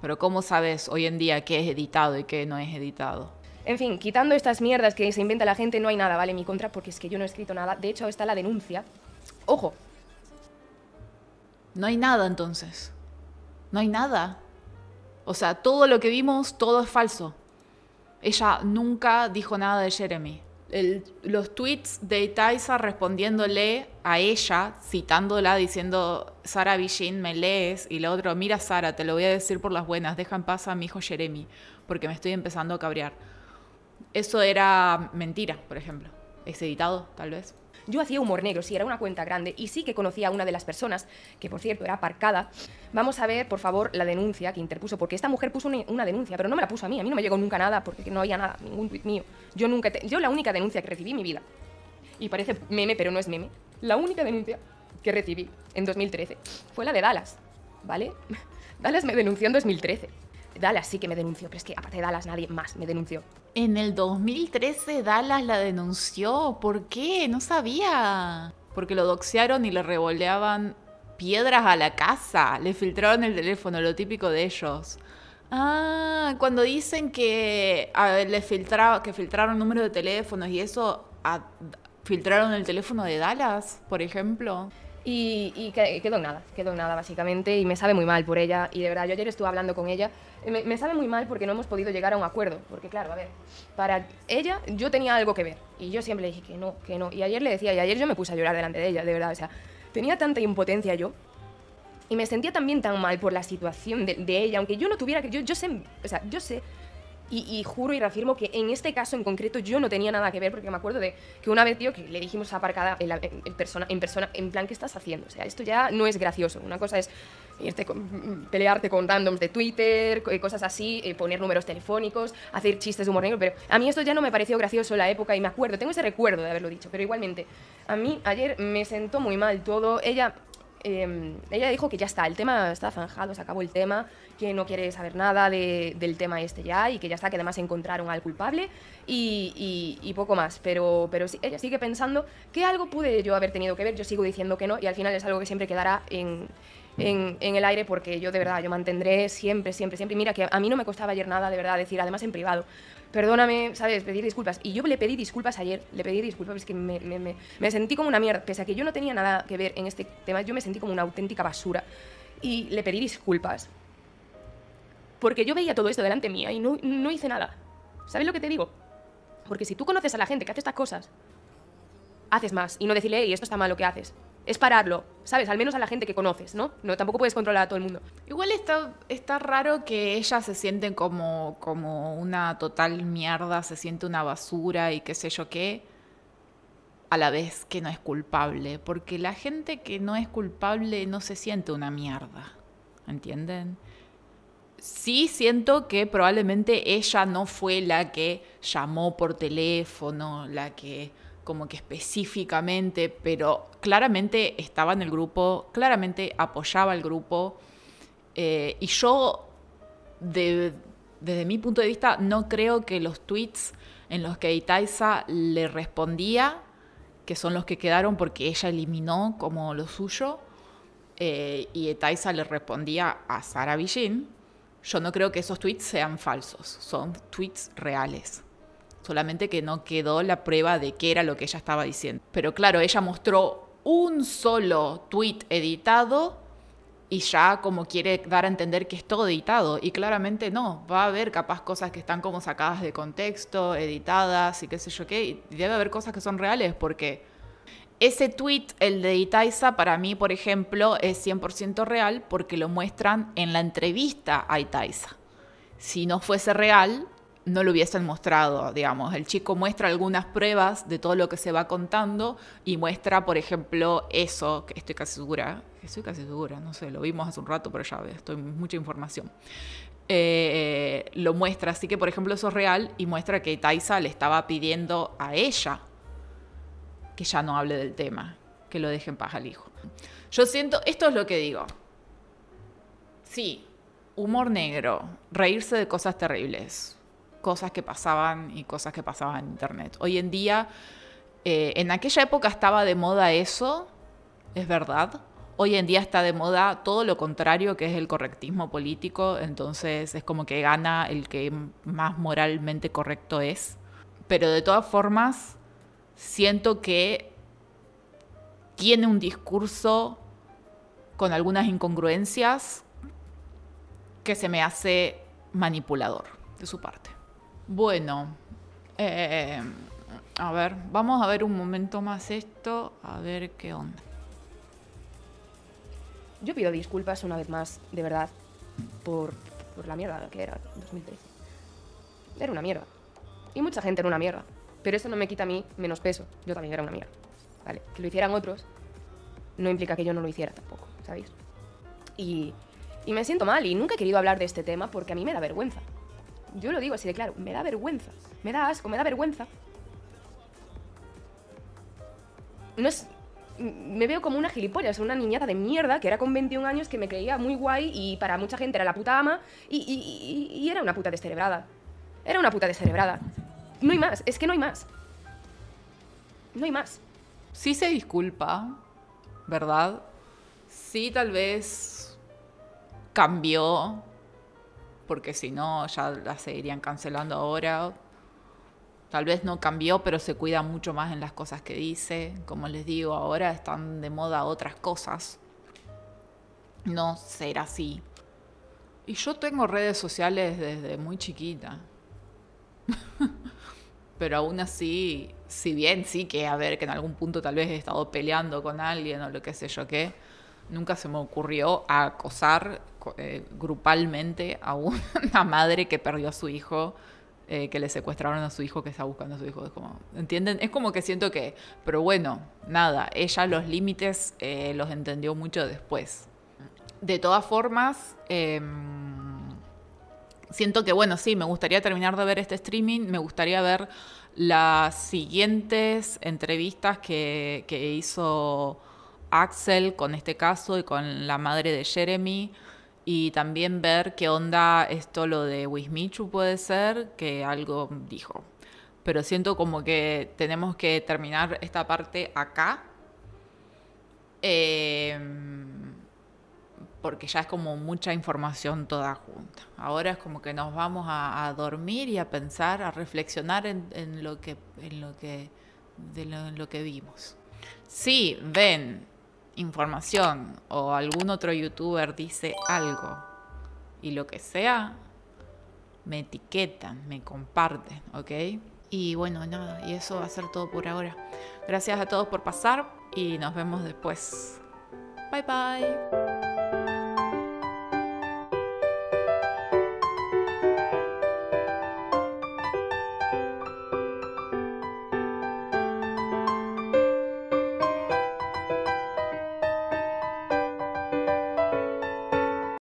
Pero ¿cómo sabes hoy en día qué es editado y qué no es editado? En fin, quitando estas mierdas que se inventa la gente, no hay nada, ¿vale? mi contra, porque es que yo no he escrito nada. De hecho, está la denuncia. ¡Ojo! No hay nada entonces. No hay nada. O sea, todo lo que vimos, todo es falso. Ella nunca dijo nada de Jeremy. los tweets de Taisa respondiéndole a ella, citándola, diciendo, Sara Villín, me lees, y la otro mira Sara, te lo voy a decir por las buenas, deja en paz a mi hijo Jeremy, porque me estoy empezando a cabrear. Eso era mentira, por ejemplo. Es editado, tal vez. Yo hacía humor negro, sí, era una cuenta grande y sí que conocía a una de las personas, que por cierto era aparcada. Vamos a ver, por favor, la denuncia que interpuso, porque esta mujer puso una, denuncia, pero no me la puso a mí, a mí no me llegó nunca nada, porque no había nada, ningún tweet mío. Yo nunca, yo la única denuncia que recibí en mi vida, y parece meme, pero no es meme, la única denuncia que recibí en 2013 fue la de Dallas, ¿vale? Dallas me denunció en 2013. Dallas sí que me denunció, pero es que aparte de Dallas nadie más me denunció. En el 2013 Dallas la denunció. ¿Por qué? No sabía. Porque lo doxearon y le revoleaban piedras a la casa. Le filtraron el teléfono, lo típico de ellos. Ah, cuando dicen que le filtraba que filtraron números de teléfonos y eso, filtraron el teléfono de Dallas, por ejemplo y, quedó en nada, quedó en nada básicamente y me sabe muy mal por ella y de verdad yo ayer estuve hablando con ella, me, sabe muy mal porque no hemos podido llegar a un acuerdo, porque claro, a ver, para ella yo tenía algo que ver y yo siempre le dije que no, que no y ayer le decía y ayer yo me puse a llorar delante de ella, de verdad, o sea, tenía tanta impotencia yo y me sentía también tan mal por la situación de, de ella, aunque yo no tuviera que, yo, yo sé, o sea, yo sé y, juro y reafirmo que en este caso en concreto yo no tenía nada que ver, porque me acuerdo de que una vez, tío, que le dijimos aparcada en, persona, en persona, en plan, ¿qué estás haciendo? O sea, esto ya no es gracioso. Una cosa es irte pelearte con randoms de Twitter, eh, cosas así, eh, poner números telefónicos, hacer chistes de humor negro, pero a mí esto ya no me pareció gracioso en la época y me acuerdo, tengo ese recuerdo de haberlo dicho, pero igualmente, a mí ayer me sentó muy mal todo. Ella em, ella dijo que ya está, el tema está zanjado, se acabó el tema, que no quiere saber nada de, del tema este ya y que ya está, que además encontraron al culpable y, poco más. Pero, pero ella sigue pensando que algo pude yo haber tenido que ver, yo sigo diciendo que no y al final es algo que siempre quedará en, en, el aire porque yo de verdad, yo mantendré siempre, siempre, siempre. Mira, que a mí no me costaba ayer nada, de verdad, decir, además en privado, perdóname, ¿sabes? Pedir disculpas. Y yo le pedí disculpas ayer, le pedí disculpas, es que me, me, me, me sentí como una mierda, pese a que yo no tenía nada que ver en este tema, yo me sentí como una auténtica basura. Y le pedí disculpas, porque yo veía todo esto delante mía y no, hice nada. ¿Sabes lo que te digo? Porque si tú conoces a la gente que hace estas cosas, haces más y no decirle, hey, esto está mal lo que haces. Es pararlo, ¿sabes? Al menos a la gente que conoces, ¿no? No, tampoco puedes controlar a todo el mundo. Igual está, está raro que ellas se sienten como, como una total mierda, se siente una basura y qué sé yo qué, a la vez que no es culpable. Porque la gente que no es culpable no se siente una mierda, ¿entienden? sí siento que probablemente ella no fue la que llamó por teléfono, la que como que específicamente, pero claramente estaba en el grupo, claramente apoyaba al grupo. Eh, y yo, desde mi punto de vista, no creo que los tweets en los que Itaiza le respondía, que son los que quedaron porque ella eliminó como lo suyo, eh, y Itaiza le respondía a Sara Villín, yo no creo que esos tweets sean falsos, son tweets reales. Solamente que no quedó la prueba de qué era lo que ella estaba diciendo. Pero claro, ella mostró un solo tweet editado y ya como quiere dar a entender que es todo editado. Y claramente no, va a haber capaz cosas que están como sacadas de contexto, editadas y qué sé yo qué. Y debe haber cosas que son reales porque ese tweet, el de Itaiza, para mí, por ejemplo, es 100% real porque lo muestran en la entrevista a Itaiza. Si no fuese real, no lo hubiesen mostrado, digamos. El chico muestra algunas pruebas de todo lo que se va contando y muestra, por ejemplo, eso, que estoy casi segura, estoy casi segura, no sé, lo vimos hace un rato, pero ya estoy mucha información. Eh, lo muestra, así que, por ejemplo, eso es real y muestra que Itaiza le estaba pidiendo a ella que ya no hable del tema, que lo deje en paz al hijo. Yo siento, esto es lo que digo. Sí, humor negro, reírse de cosas terribles, cosas que pasaban y cosas que pasaban en Internet. Hoy en día, eh, en aquella época estaba de moda eso, es verdad. Hoy en día está de moda todo lo contrario, que es el correctismo político, entonces es como que gana el que más moralmente correcto es. Pero de todas formas, siento que tiene un discurso con algunas incongruencias que se me hace manipulador de su parte. Bueno, eh, a ver, vamos a ver un momento más esto, a ver qué onda. Yo pido disculpas una vez más, de verdad, por, la mierda que era 2013. Era una mierda. Y mucha gente era una mierda. Pero eso no me quita a mí menos peso. Yo también era una mierda, ¿Vale? Que lo hicieran otros no implica que yo no lo hiciera tampoco, ¿sabéis? Y, me siento mal y nunca he querido hablar de este tema porque a mí me da vergüenza. Yo lo digo así de claro, me da vergüenza, me da asco, me da vergüenza. No es, me veo como una gilipollas, una niñata de mierda que era con 21 años que me creía muy guay y para mucha gente era la puta ama y, y, y era una puta descerebrada. Era una puta descerebrada. No hay más, es que no hay más. No hay más. Sí se disculpa, ¿verdad? Sí tal vez cambió, porque si no ya la seguirían cancelando ahora. Tal vez no cambió, pero se cuida mucho más en las cosas que dice. Como les digo, ahora están de moda otras cosas. No será así. Y yo tengo redes sociales desde muy chiquita. pero aún así, si bien sí que, a ver, que en algún punto tal vez he estado peleando con alguien o lo que sé yo qué, nunca se me ocurrió acosar eh, grupalmente a una madre que perdió a su hijo. Eh, que le secuestraron a su hijo, que está buscando a su hijo. Es como, ¿entienden? Es como que siento que, pero bueno, nada, ella los límites eh, los entendió mucho después. De todas formas, em, siento que, bueno, sí, me gustaría terminar de ver este streaming, me gustaría ver las siguientes entrevistas que, hizo Axel con este caso y con la madre de Jeremy. Y también ver qué onda esto lo de Wismichu puede ser, que algo dijo. Pero siento como que tenemos que terminar esta parte acá. Eh, porque ya es como mucha información toda junta. Ahora es como que nos vamos a, dormir y a pensar, a reflexionar en, lo que, en lo que, de lo, en lo que vimos. Si ven información o algún otro youtuber dice algo y lo que sea, me etiquetan, me comparten, ¿ok? Y bueno, nada, y eso va a ser todo por ahora. Gracias a todos por pasar y nos vemos después. Bye bye.